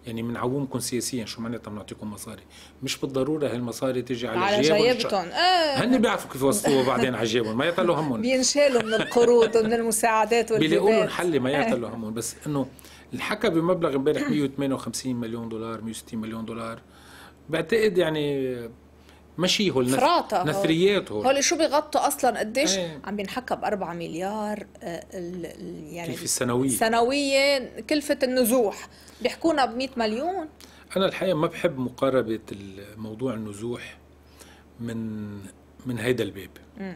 يعني بنعومكم سياسيا شو معناتها بنعطيكم مصاري مش بالضروره هالمصاري تجي على, على جيبتهم آه. هن بيعرفوا كيف يوصلوها بعدين على جيبهم ما يطلعوا همهم بينشالوا من القروض ومن المساعدات والجيبات بيلاقوا لهم حل ما يطلعوا همهم بس انه الحكى بمبلغ امبارح 158 مليون دولار 160 مليون دولار بعتقد يعني ماشي هول نثريات هول هول شو بيغطوا اصلا قديش ايه. عم بينحكى ب 4 مليار آه، يعني كلفه السنويه سنويه كلفه النزوح بيحكونا ب 100 مليون انا الحقيقه ما بحب مقاربه الموضوع النزوح من من هيدا الباب م.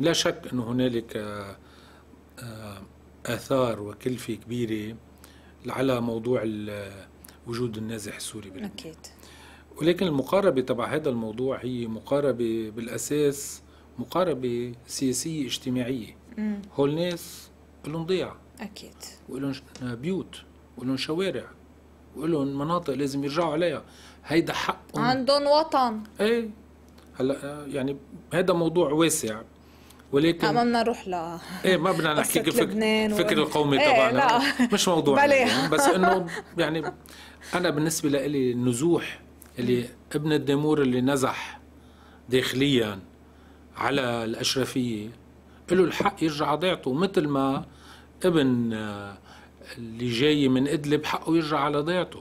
لا شك انه هنالك آه، آه، آثار وكلفه كبيره على موضوع وجود النازح السوري بلبنان أكيد ولكن المقاربة تبع هذا الموضوع هي مقاربة بالأساس مقاربة سياسية اجتماعية مم. هول ناس لهم ضيعة أكيد ولهم بيوت ولهم شوارع ولهم مناطق لازم يرجعوا عليها هيدا حقهم عندهم وطن ايه هلا يعني هذا موضوع واسع ولكن ما بدنا نروح ل ايه ما بدنا نحكي كيف الفكر القومي ايه تبعنا مش موضوع يعني بس انه يعني انا بالنسبه لي النزوح اللي ابن الدمور اللي نزح داخليا على الاشرفيه له الحق يرجع على ضيعته مثل ما ابن آه، اللي جاي من ادلب حقه يرجع على ضيعته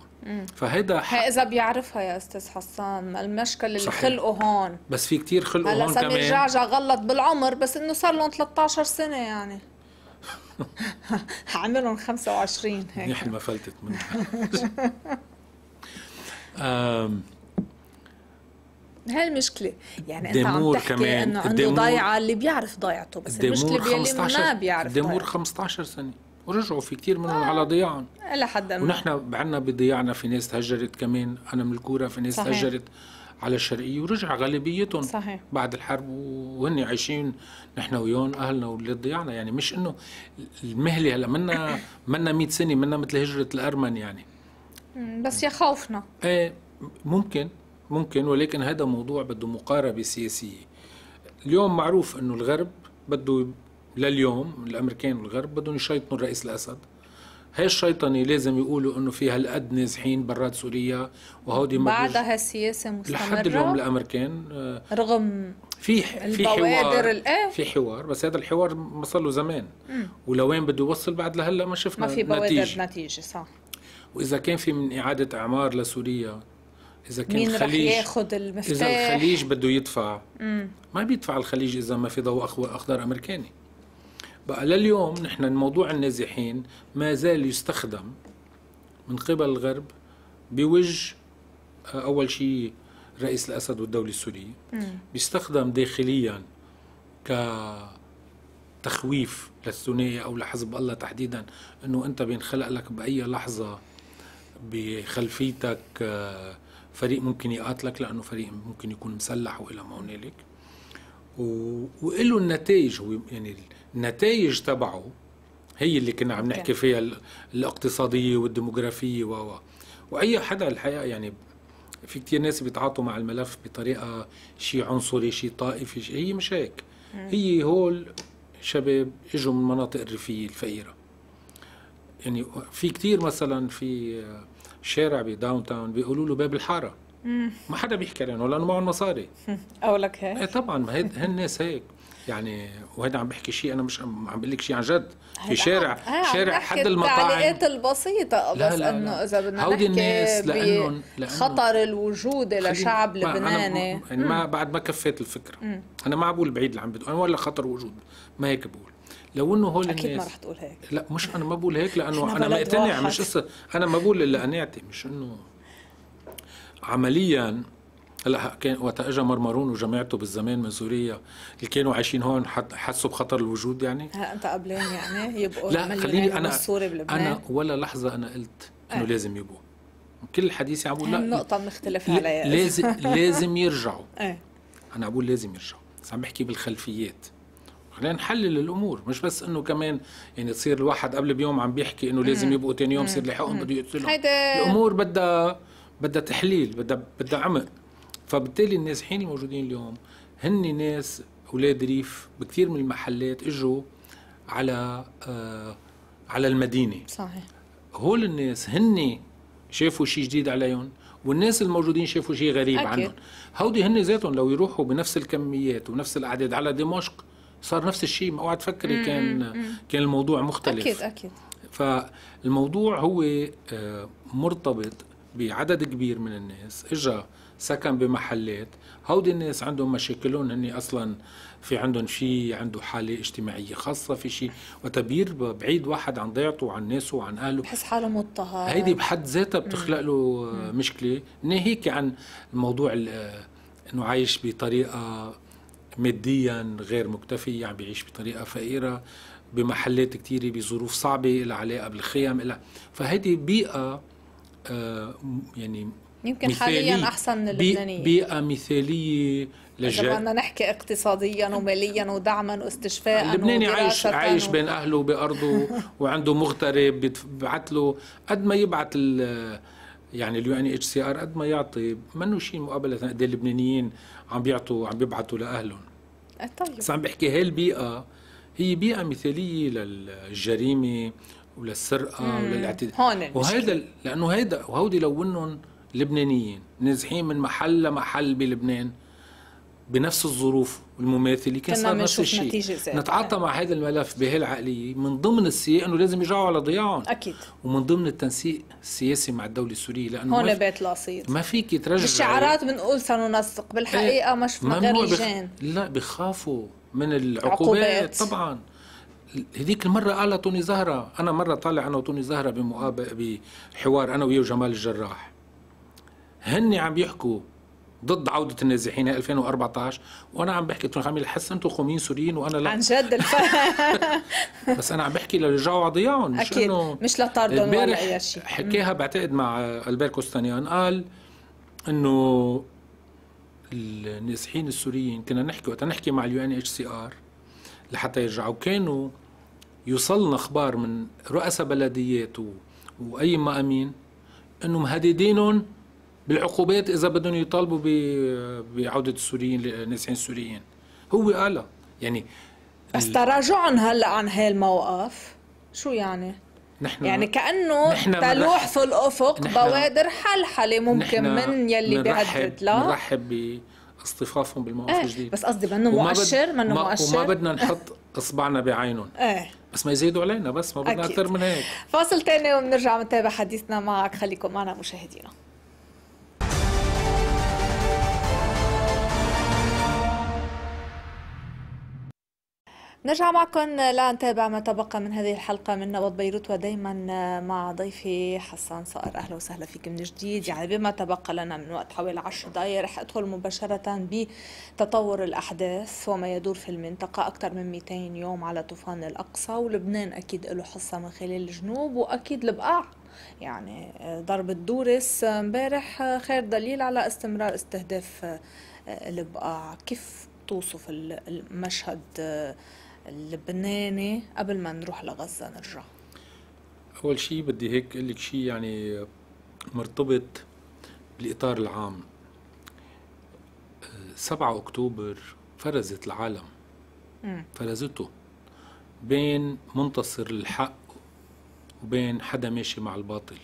فهيدا ح... اذا بيعرفها يا استاذ حسان المشكل اللي خلقه هون بس في كتير خلقه هلا سمير جعجع غلط بالعمر بس انه صار لهم 13 سنه يعني عملهم 25 هيك منيح ما فلتت منها هاي المشكلة يعني انت عم تحكي كمان. انه عنده ضيعة اللي بيعرف ضيعته بس المشكلة بيلي ما بيعرف ديمور 15 سنة ورجعوا في كثير منهم آه. على ضياعهم حد ما ونحن عندنا بضياعنا في ناس تهجرت كمان انا من الكوره في ناس صحيح. تهجرت على الشرقيه ورجع غالبيتهم صحيح. بعد الحرب وهن عايشين نحن ويون اهلنا واولاد ضياعنا يعني مش انه المهله هلا منا منا 100 سنه منا مثل هجره الارمن يعني بس يا خوفنا ايه ممكن ممكن ولكن هذا موضوع بده مقاربه سياسيه اليوم معروف انه الغرب بده لليوم الامريكان والغرب بدهم يشيطنوا الرئيس الاسد هاي الشيطنة لازم يقولوا انه في هالقد نازحين برات سوريا وهودي بعدها السياسة مستمرة لحد اليوم الامريكان آه، رغم في في حوار الآه. إيه؟ في حوار بس هذا الحوار ما صار له زمان ولوين بده يوصل بعد لهلا ما شفنا ما في بوادر نتيجة, نتيجة صح واذا كان في من اعادة اعمار لسوريا اذا كان مين الخليج رح ياخد المفتاح اذا الخليج بده يدفع مم. ما بيدفع الخليج اذا ما في ضوء اخضر امريكاني بقى لليوم نحن موضوع النازحين ما زال يستخدم من قبل الغرب بوجه آه، اول شيء رئيس الاسد والدوله السوريه بيستخدم داخليا كتخويف للثنائي او لحزب الله تحديدا انه انت بينخلق لك باي لحظه بخلفيتك آه، فريق ممكن يقاتلك لانه فريق ممكن يكون مسلح والى ما هنالك وله النتائج هو يعني النتائج تبعه هي اللي كنا عم نحكي فيها الاقتصاديه والديموغرافيه و واي حدا الحقيقه يعني في كثير ناس بيتعاطوا مع الملف بطريقه شيء عنصري شيء طائفي شي هي مش هيك هي هول شباب اجوا من المناطق الريفيه الفقيره يعني في كثير مثلا في شارع بداون تاون بيقولوا له باب الحاره ما حدا بيحكي عنه لانه معهم مصاري او لك هيك إيه طبعا ما الناس هيك يعني وهيدا عم بحكي شيء انا مش عم بقول لك شيء عن جد في شارع شارع آه، حد المطاعم التعليقات البسيطه بس لا لا انه اذا بدنا نحكي الناس لانهم خطر الوجود لشعب لبناني يعني ما بعد ما كفيت الفكره مم. انا ما بقول بعيد اللي عم بدو انا ولا خطر وجود ما هيك بقول لو انه هول الناس اكيد ما رح تقول هيك لا مش انا ما بقول هيك لانه انا مقتنع مش قصه انا ما بقول الا قناعتي مش انه عمليا هلا كان وقتها اجى مرمرون وجماعته بالزمان من سوريا اللي كانوا عايشين هون حسوا بخطر الوجود يعني هلا انت قبلان يعني يبقوا لا خليني انا انا ولا لحظه انا قلت انه أه. لازم يبقوا كل الحديث عم بقول لا إيه، نقطة بنختلف عليها لازم لازم يرجعوا ايه انا عم بقول لازم يرجعوا بس عم بحكي بالخلفيات خلينا نحلل الامور مش بس انه كمان يعني تصير الواحد قبل بيوم عم بيحكي انه لازم يبقوا ثاني يوم يصير لحقهم بده يقتلهم الامور بدها بدها تحليل بدها بدها عمق فبالتالي النازحين الموجودين اليوم هن ناس اولاد ريف بكثير من المحلات اجوا على آه على المدينه صحيح هول الناس هن شافوا شيء جديد عليهم والناس الموجودين شافوا شيء غريب أكيد. عنهم هودي هن ذاتهم لو يروحوا بنفس الكميات ونفس الاعداد على دمشق صار نفس الشيء ما اوعى تفكري كان مم. كان الموضوع مختلف اكيد اكيد فالموضوع هو آه، مرتبط بعدد كبير من الناس اجا سكن بمحلات هودي الناس عندهم مشاكلهم هن اصلا في عندهم شيء عنده حاله اجتماعيه خاصه في شيء وقت بعيد واحد عن ضيعته وعن ناسه وعن اهله بحس حاله مضطهد هيدي بحد ذاتها بتخلق له مم. مشكله ناهيك عن موضوع انه عايش بطريقه ماديا غير مكتفي يعني بيعيش بطريقه فقيره بمحلات كثيرة بظروف صعبة لها علاقة بالخيم لها فهيدي بيئة آه، يعني يمكن حاليا احسن من اللبنانيه بيئه مثاليه للجاء بدنا نحكي اقتصاديا وماليا ودعما واستشفاء اللبناني عايش عايش بين اهله بارضه وعنده مغترب بيبعت له قد ما يبعث ال... يعني اليو ان اتش سي ار قد ما يعطي منه شيء مقابله قد إيه اللبنانيين عم بيعطوا عم بيبعثوا لاهلهم أه، طيب بس عم بحكي هي البيئه هي بيئه مثاليه للجريمه وللسرقه وللاعتداء هون وهذا لانه هيدا وهودي لونهم لبنانيين نازحين من محل لمحل بلبنان بنفس الظروف المماثله كان صار نفس الشيء نتعاطى مع هذا الملف بهالعقليه من ضمن السياق انه لازم يرجعوا على ضياعهم اكيد ومن ضمن التنسيق السياسي مع الدوله السوريه لانه هون بيت القصيد ما فيك ترجع الشعارات بنقول سننسق بالحقيقه ما شفنا غير لجان بخ... لا بخافوا من العقوبات طبعا هذيك المره قالها توني زهره انا مره طالع انا وتوني زهره بمقابله بحوار انا وياه وجمال الجراح هن عم يحكوا ضد عودة النازحين 2014 وأنا عم بحكي قلت عم حس أنتم سوريين وأنا لا عن جد الف... بس أنا عم بحكي لرجعوا عضيان مش أكيد مش لطردهم ولا أي شيء حكيها بعتقد مع ألبير كوستانيان قال إنه النازحين السوريين كنا نحكي وقت نحكي مع اليو ان اتش سي ار لحتى يرجعوا كانوا يوصلنا اخبار من رؤساء بلديات واي ما امين انه مهددينهم بالعقوبات اذا بدهم يطالبوا بعوده السوريين النازحين السوريين هو قالها يعني بس تراجعهم هلا عن الموقف شو يعني؟ نحن يعني كانه نحن تلوح في الافق بوادر حلحله ممكن من يلي بيهدد لا نرحب باصطفافهم بالموقف ايه الجديد بس قصدي منه مؤشر منه مؤشر وما بدنا نحط اصبعنا بعينهم ايه بس ما يزيدوا علينا بس ما بدنا اكثر من هيك فاصل تاني وبنرجع بنتابع حديثنا معك خليكم معنا مشاهدينا نرجع معكم لنتابع ما تبقى من هذه الحلقة من نبض بيروت ودايما مع ضيفي حسان صقر أهلا وسهلا فيك من جديد يعني بما تبقى لنا من وقت حوالي 10 دقايق رح أدخل مباشرة بتطور الأحداث وما يدور في المنطقة أكثر من 200 يوم على طوفان الأقصى ولبنان أكيد له حصة من خلال الجنوب وأكيد البقاع يعني ضربة دورس امبارح خير دليل على استمرار استهداف البقاع كيف توصف المشهد اللبناني قبل ما نروح لغزة نرجع أول شيء بدي هيك أقول لك شيء يعني مرتبط بالإطار العام 7 أكتوبر فرزت العالم م. فرزته بين منتصر الحق وبين حدا ماشي مع الباطل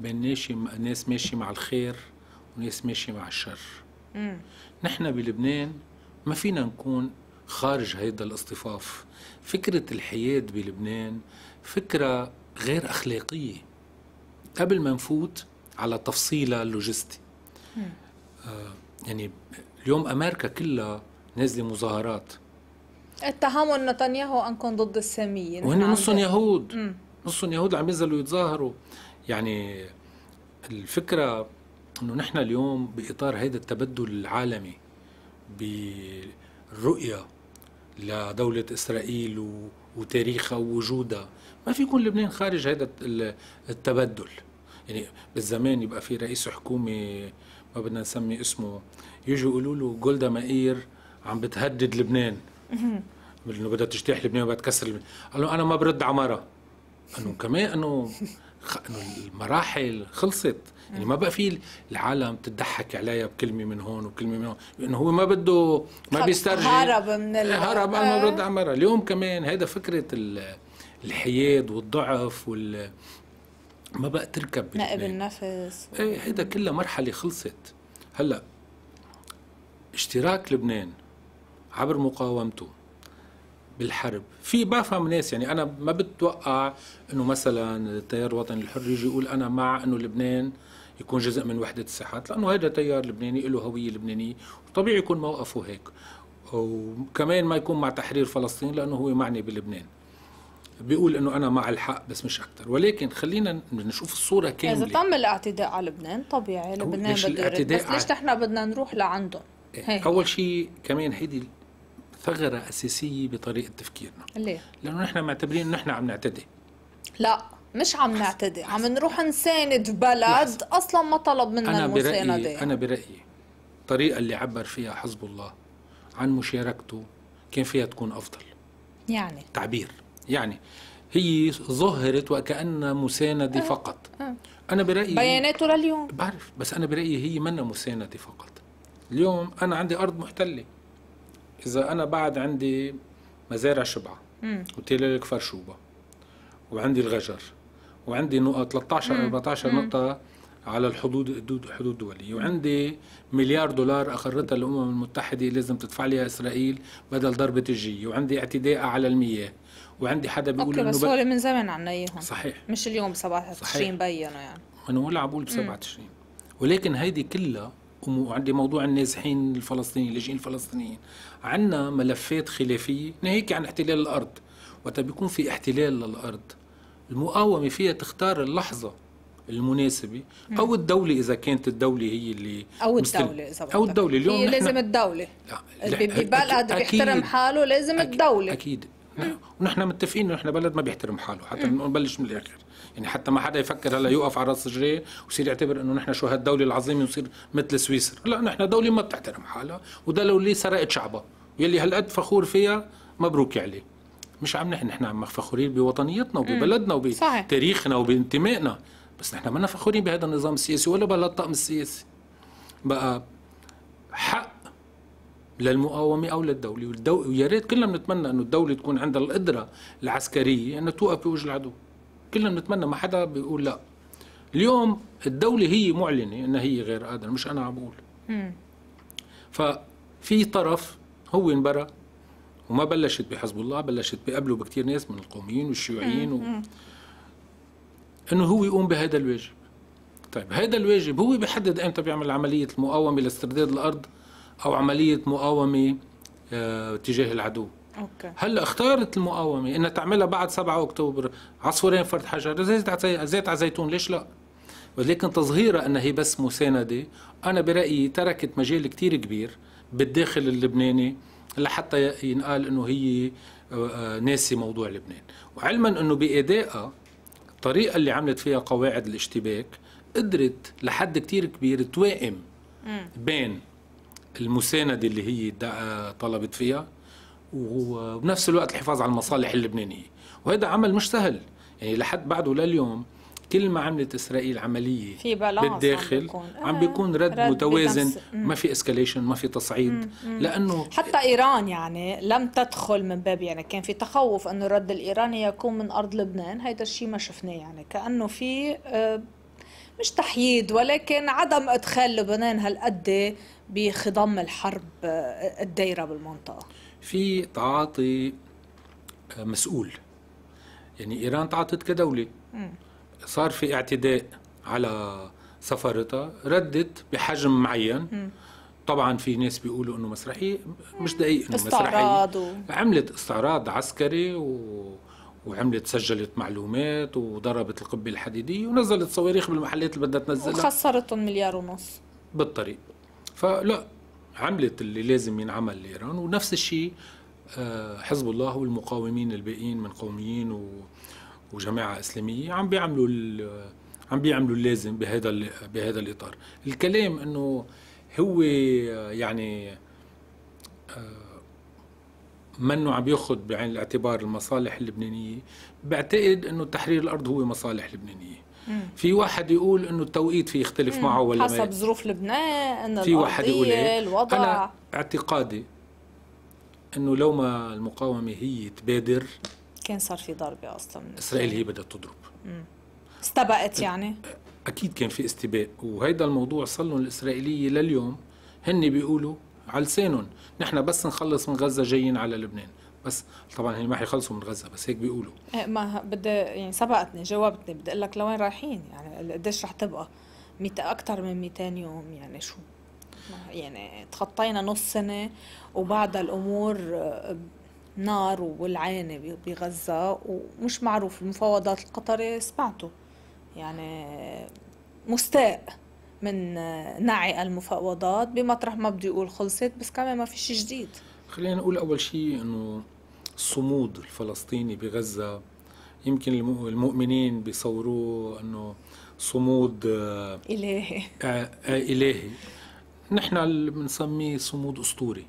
بين ناشي ناس ماشي مع الخير وناس ماشي مع الشر م. نحن بلبنان ما فينا نكون خارج هيدا الاصطفاف فكرة الحياد بلبنان فكرة غير أخلاقية قبل ما نفوت على تفصيلها اللوجستي آه يعني اليوم أمريكا كلها نازلة مظاهرات اتهموا نتنياهو أنكم ضد الساميين وهن نصهم يهود نصهم يهود عم ينزلوا يتظاهروا يعني الفكرة أنه نحن اليوم بإطار هيدا التبدل العالمي بالرؤية لدولة إسرائيل وتاريخها ووجودها ما في يكون لبنان خارج هذا التبدل يعني بالزمان يبقى في رئيس حكومة ما بدنا نسمي اسمه يجوا يقولوا له جولدا مائير عم بتهدد لبنان انه بدها تجتاح لبنان وبدها تكسر لبنان قال له انا ما برد عماره انه كمان انه المراحل خلصت يعني ما بقى في العالم تضحك عليها بكلمه من هون وكلمه من هون لانه هو ما بده ما بيسترجي هرب من ال... هرب عنه آه. رد على اليوم كمان هيدا فكره الحياد والضعف وال ما بقى تركب نائب النفس ايه هيدا كلها مرحله خلصت هلا اشتراك لبنان عبر مقاومته بالحرب في بفهم ناس يعني انا ما بتوقع انه مثلا التيار الوطني الحر يجي يقول انا مع انه لبنان يكون جزء من وحدة الساحات لأنه هذا تيار لبناني له هوية لبنانية وطبيعي يكون موقفه هيك وكمان ما يكون مع تحرير فلسطين لأنه هو معني بلبنان بيقول انه انا مع الحق بس مش اكثر ولكن خلينا نشوف الصوره كامله اذا تم الاعتداء على لبنان طبيعي لبنان بده بس ليش نحن بدنا نروح لعندهم إيه، اول شيء كمان هيدي ثغرة أساسية بطريقة تفكيرنا ليه؟ لأنه نحن معتبرين نحن عم نعتدي لا مش عم نعتدي عم نروح نساند بلد اصلا ما طلب منا المساندة انا برايي الطريقه اللي عبر فيها حزب الله عن مشاركته كان فيها تكون افضل يعني تعبير يعني هي ظهرت وكأنها مساندة أه. فقط أه. أنا برأيي بياناته لليوم بعرف بس أنا برأيي هي منا مساندة فقط اليوم أنا عندي أرض محتلة اذا انا بعد عندي مزارع شبعه وتلالك فرشوبه وعندي الغجر وعندي نقطه 13 14 نقطه على الحدود حدود الدولية وعندي مليار دولار أقرتها الأمم المتحدة لازم تدفع لها إسرائيل بدل ضربة الجي وعندي اعتداء على المياه وعندي حدا بيقول أوكي بس هول من زمان عنا إياهم صحيح مش اليوم ب 7 تشرين بينوا يعني أنا ولا عم بقول ب 7 تشرين ولكن هيدي كلها وعندي موضوع النازحين الفلسطينيين اللاجئين الفلسطينيين عندنا ملفات خلافيه ناهيك عن يعني احتلال الارض وقتا بيكون في احتلال للارض المقاومه فيها تختار اللحظه المناسبة أو الدولة إذا كانت الدولة هي اللي أو الدولة إذا أو الدولة اليوم هي لازم الدولة لا, لا ببلد بيحترم حاله لازم أكيد الدولة أكيد إيه، ونحن متفقين انه احنا بلد ما بيحترم حاله حتى إيه. نبلش من الاخر يعني حتى ما حدا يفكر هلا يوقف على راس رجليه ويصير يعتبر انه نحن شو هالدوله العظيمه ويصير مثل سويسرا لا نحن دوله ما بتحترم حالها وده لو اللي سرقت شعبها يلي هالقد فخور فيها مبروك عليه مش عم نحن نحن عم فخورين بوطنيتنا إيه. وببلدنا وبتاريخنا وبانتمائنا بس نحن ما فخورين بهذا النظام السياسي ولا بهالطقم السياسي بقى حق للمقاومة أو للدولة والدو... ويا ريت كلنا بنتمنى أنه الدولة تكون عندها القدرة العسكرية أنها توقف بوجه العدو كلنا بنتمنى ما حدا بيقول لا اليوم الدولة هي معلنة أنها هي غير قادرة مش أنا عم بقول ففي طرف هو انبرى وما بلشت بحزب الله بلشت بقبله بكثير ناس من القوميين والشيوعيين و... انه هو يقوم بهذا الواجب طيب هذا الواجب هو بيحدد امتى بيعمل عمليه المقاومه لاسترداد الارض أو عملية مقاومة آه، تجاه العدو أوكي. هلا اختارت المقاومة انها تعملها بعد 7 اكتوبر عصفورين فرد حجر زيت على زيت على زيتون ليش لا؟ ولكن تظهيرها انها هي بس مساندة انا برأيي تركت مجال كتير كبير بالداخل اللبناني لحتى ينقال انه هي آه، آه، ناسي موضوع لبنان وعلما انه بادائها الطريقه اللي عملت فيها قواعد الاشتباك قدرت لحد كتير كبير توائم بين المساندة اللي هي طلبت فيها وبنفس الوقت الحفاظ على المصالح اللبنانية وهذا عمل مش سهل يعني لحد بعده لليوم كل ما عملت اسرائيل عمليه في بالداخل عم بيكون, عم بيكون رد, رد متوازن ما في اسكاليشن ما في تصعيد مم. مم. لانه حتى ايران يعني لم تدخل من باب يعني كان في تخوف انه الرد الايراني يكون من ارض لبنان هيدا الشيء ما شفناه يعني كانه في آه، مش تحييد ولكن عدم ادخال لبنان هالقد بخضم الحرب آه، الدايره بالمنطقه في تعاطي آه، مسؤول يعني ايران تعاطت كدوله صار في اعتداء على سفارتها ردت بحجم معين طبعا في ناس بيقولوا انه مسرحيه مش دقيق انه مسرحيه و... عملت استعراض عسكري و... وعملت سجلت معلومات وضربت القبه الحديديه ونزلت صواريخ بالمحلات اللي بدها تنزلها وخسرتهم مليار ونص بالطريق فلا عملت اللي لازم ينعمل لايران ونفس الشيء آه، حزب الله والمقاومين الباقيين من قوميين وجماعه اسلاميه عم بيعملوا عم بيعملوا اللازم بهذا بهذا الاطار الكلام انه هو يعني آه، منه عم ياخذ بعين الاعتبار المصالح اللبنانيه بعتقد انه تحرير الارض هو مصالح لبنانيه في واحد يقول انه التوقيت في يختلف معه ولا حسب ما ظروف لبنان في واحد يقول إيه؟ الوضع انا اعتقادي انه لو ما المقاومه هي تبادر كان صار في ضربه اصلا اسرائيل هي بدها تضرب استبقت يعني اكيد كان في استباق وهيدا الموضوع صار لهم الاسرائيليه لليوم هن بيقولوا على لسانهم نحن بس نخلص من غزه جايين على لبنان بس طبعا هي ما حيخلصوا من غزه بس هيك بيقولوا إيه، ما بدي يعني سبقتني جاوبتني بدي اقول لك لوين رايحين يعني قديش رح تبقى اكثر من 200 يوم يعني شو يعني تخطينا نص سنه وبعدها الامور آه، نار والعين بغزه ومش معروف المفاوضات القطري سمعته يعني مستاء من آه، نعي المفاوضات بمطرح ما بدي اقول خلصت بس كمان ما في شيء جديد خلينا نقول اول شيء انه الصمود الفلسطيني بغزة يمكن المؤمنين بيصوروه أنه صمود آه، إلهي آه، إلهي نحن اللي بنسميه صمود أسطوري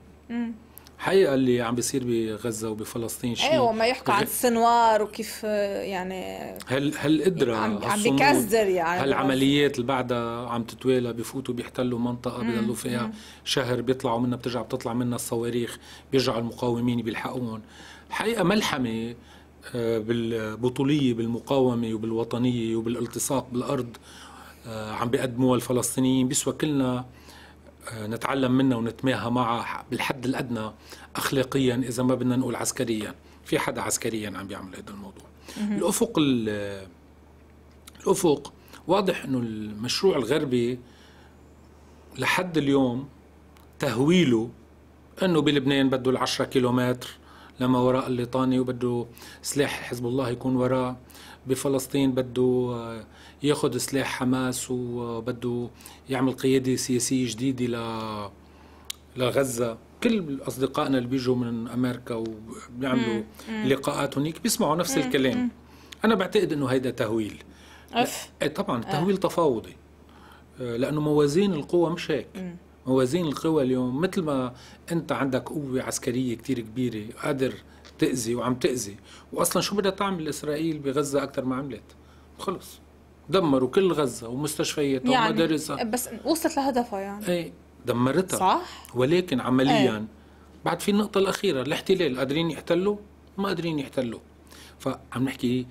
حقيقه اللي عم بيصير بغزه وبفلسطين شيء ايوه ما يحكوا عن السنوار وكيف آه، يعني هل هالقدره عم, عم بكزر يعني هالعمليات اللي بعدها عم تتوالى بفوتوا بيحتلوا منطقه بيضلوا فيها شهر بيطلعوا منها بترجع بتطلع منها الصواريخ بيرجعوا المقاومين بيلحقوهم حقيقة ملحمة آه، بالبطولية بالمقاومة وبالوطنية وبالالتصاق بالأرض آه، عم بيقدموها الفلسطينيين بيسوى كلنا آه، نتعلم منها ونتماهى معها بالحد الأدنى أخلاقيا إذا ما بدنا نقول عسكريا في حدا عسكريا عم بيعمل هذا الموضوع الأفق الأفق واضح أنه المشروع الغربي لحد اليوم تهويله أنه بلبنان بده العشرة كيلومتر لما وراء الليطاني وبده سلاح حزب الله يكون وراء بفلسطين بده آه، ياخذ سلاح حماس وبده يعمل قياده سياسيه جديده ل لغزه كل اصدقائنا اللي بيجوا من امريكا وبيعملوا لقاءات هنيك بيسمعوا نفس الكلام انا بعتقد انه هيدا تهويل اف إيه، طبعا آه. تهويل أه. تفاوضي لانه موازين القوى مش هيك موازين القوى اليوم مثل ما انت عندك قوه عسكريه كتير كبيره قادر تاذي وعم تاذي واصلا شو بدها تعمل اسرائيل بغزه اكثر ما عملت خلص دمروا كل غزه ومستشفياتها يعني ومدارسها بس وصلت لهدفها يعني ايه دمرتها صح ولكن عمليا ايه. بعد في النقطه الاخيره الاحتلال قادرين يحتلوا ما قادرين يحتلوا فعم نحكي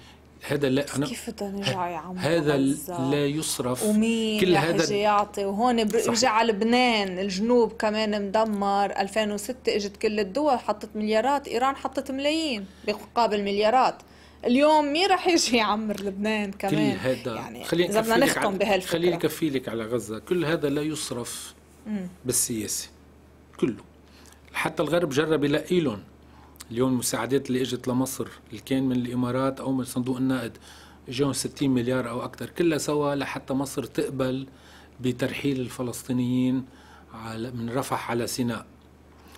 هذا لا أنا كيف تنرجع يا عم هذا لا يصرف ومين كل هذا يعطي وهون اجى على لبنان الجنوب كمان مدمر 2006 اجت كل الدول حطت مليارات ايران حطت ملايين بمقابل مليارات اليوم مين رح يجي يعمر لبنان كمان كل هذا يعني اذا بدنا نختم بهالفكره خليني كفيلك على غزه كل هذا لا يصرف بالسياسه كله حتى الغرب جرب يلاقي لهم اليوم المساعدات اللي اجت لمصر اللي كان من الامارات او من صندوق النقد اجاهم 60 مليار او اكثر كلها سوا لحتى مصر تقبل بترحيل الفلسطينيين على من رفح على سيناء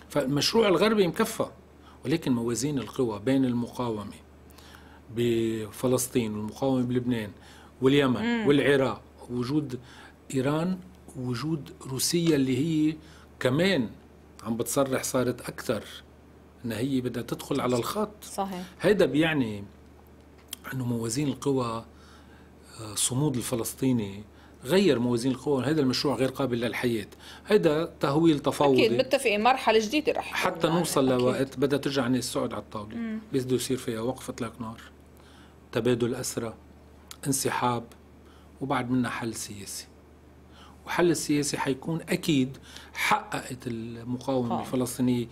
فالمشروع الغربي مكفى ولكن موازين القوى بين المقاومه بفلسطين والمقاومه بلبنان واليمن مم. والعراق وجود ايران وجود روسيا اللي هي كمان عم بتصرح صارت اكثر ان هي بدها تدخل على الخط صحيح هيدا بيعني انه موازين القوى آه، صمود الفلسطيني غير موازين القوى هذا المشروع غير قابل للحياة هذا تهويل تفاوضي أكيد متفقين مرحلة جديدة رح حتى نوصل لوقت بدها ترجع الناس تقعد على الطاولة بده يصير فيها وقف إطلاق نار تبادل أسرى انسحاب وبعد منها حل سياسي وحل السياسي حيكون أكيد حققت المقاومة الفلسطينية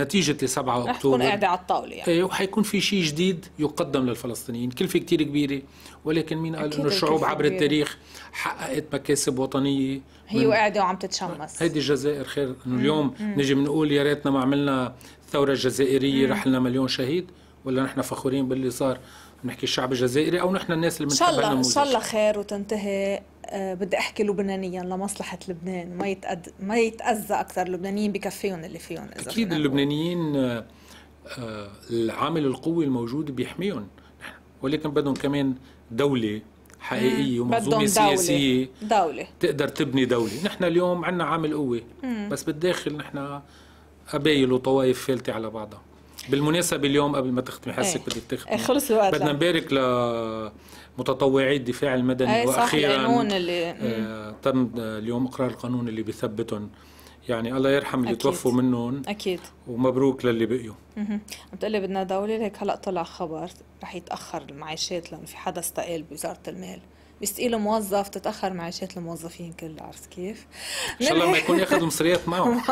نتيجة ل 7 أكتوبر رح تكون قاعدة على الطاولة يعني إيه وحيكون في شيء جديد يقدم للفلسطينيين كلفة كتير كبيرة ولكن مين قال إنه الشعوب عبر كبيرة. التاريخ حققت مكاسب وطنية هي وقاعدة وعم تتشمس هيدي الجزائر خير إنه اليوم نجي بنقول يا ريتنا ما عملنا الثورة الجزائرية رح لنا مليون شهيد ولا نحن فخورين باللي صار نحكي الشعب الجزائري أو نحن الناس اللي بنحبها إن شاء الله إن شاء الله خير وتنتهي آه، بدي احكي لبنانيا لمصلحه لبنان ما يتأد... ما يتاذى اكثر اللبنانيين بكفيهم اللي فيهم اذا اكيد اللبنانيين آه، العامل القوي الموجود بيحميهم ولكن بدهم كمان دوله حقيقيه ومنظومه سياسيه دولة. دولة. تقدر تبني دوله نحن اليوم عندنا عامل قوه بس بالداخل نحن قبايل وطوائف فالته على بعضها بالمناسبه اليوم قبل ما تختمي حاسك إيه. بدك تختمي إيه، خلص الوقت بدنا نبارك ل متطوعي الدفاع المدني إيه، واخيرا اللي... آه تم اليوم اقرار القانون اللي بيثبتهم يعني الله يرحم اللي توفوا منهم اكيد ومبروك للي بقيوا اها عم لي بدنا دوله هيك هلا طلع خبر رح يتاخر المعيشات لانه في حدا استقال بوزاره المال بيستقي موظف تتاخر معيشات الموظفين كل عرفت كيف؟ ان شاء الله ما يكون ياخذ مصريات معه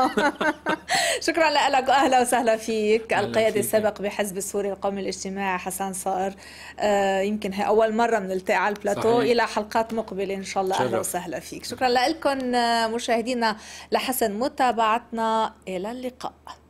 شكرا لك واهلا وسهلا فيك القيادي السابق بحزب السوري القومي الاجتماعي حسن صقر آه يمكن هي اول مره بنلتقي على البلاتو الى حلقات مقبله ان شاء الله اهلا وسهلا فيك شكرا لكم آه، مشاهدينا لحسن متابعتنا الى اللقاء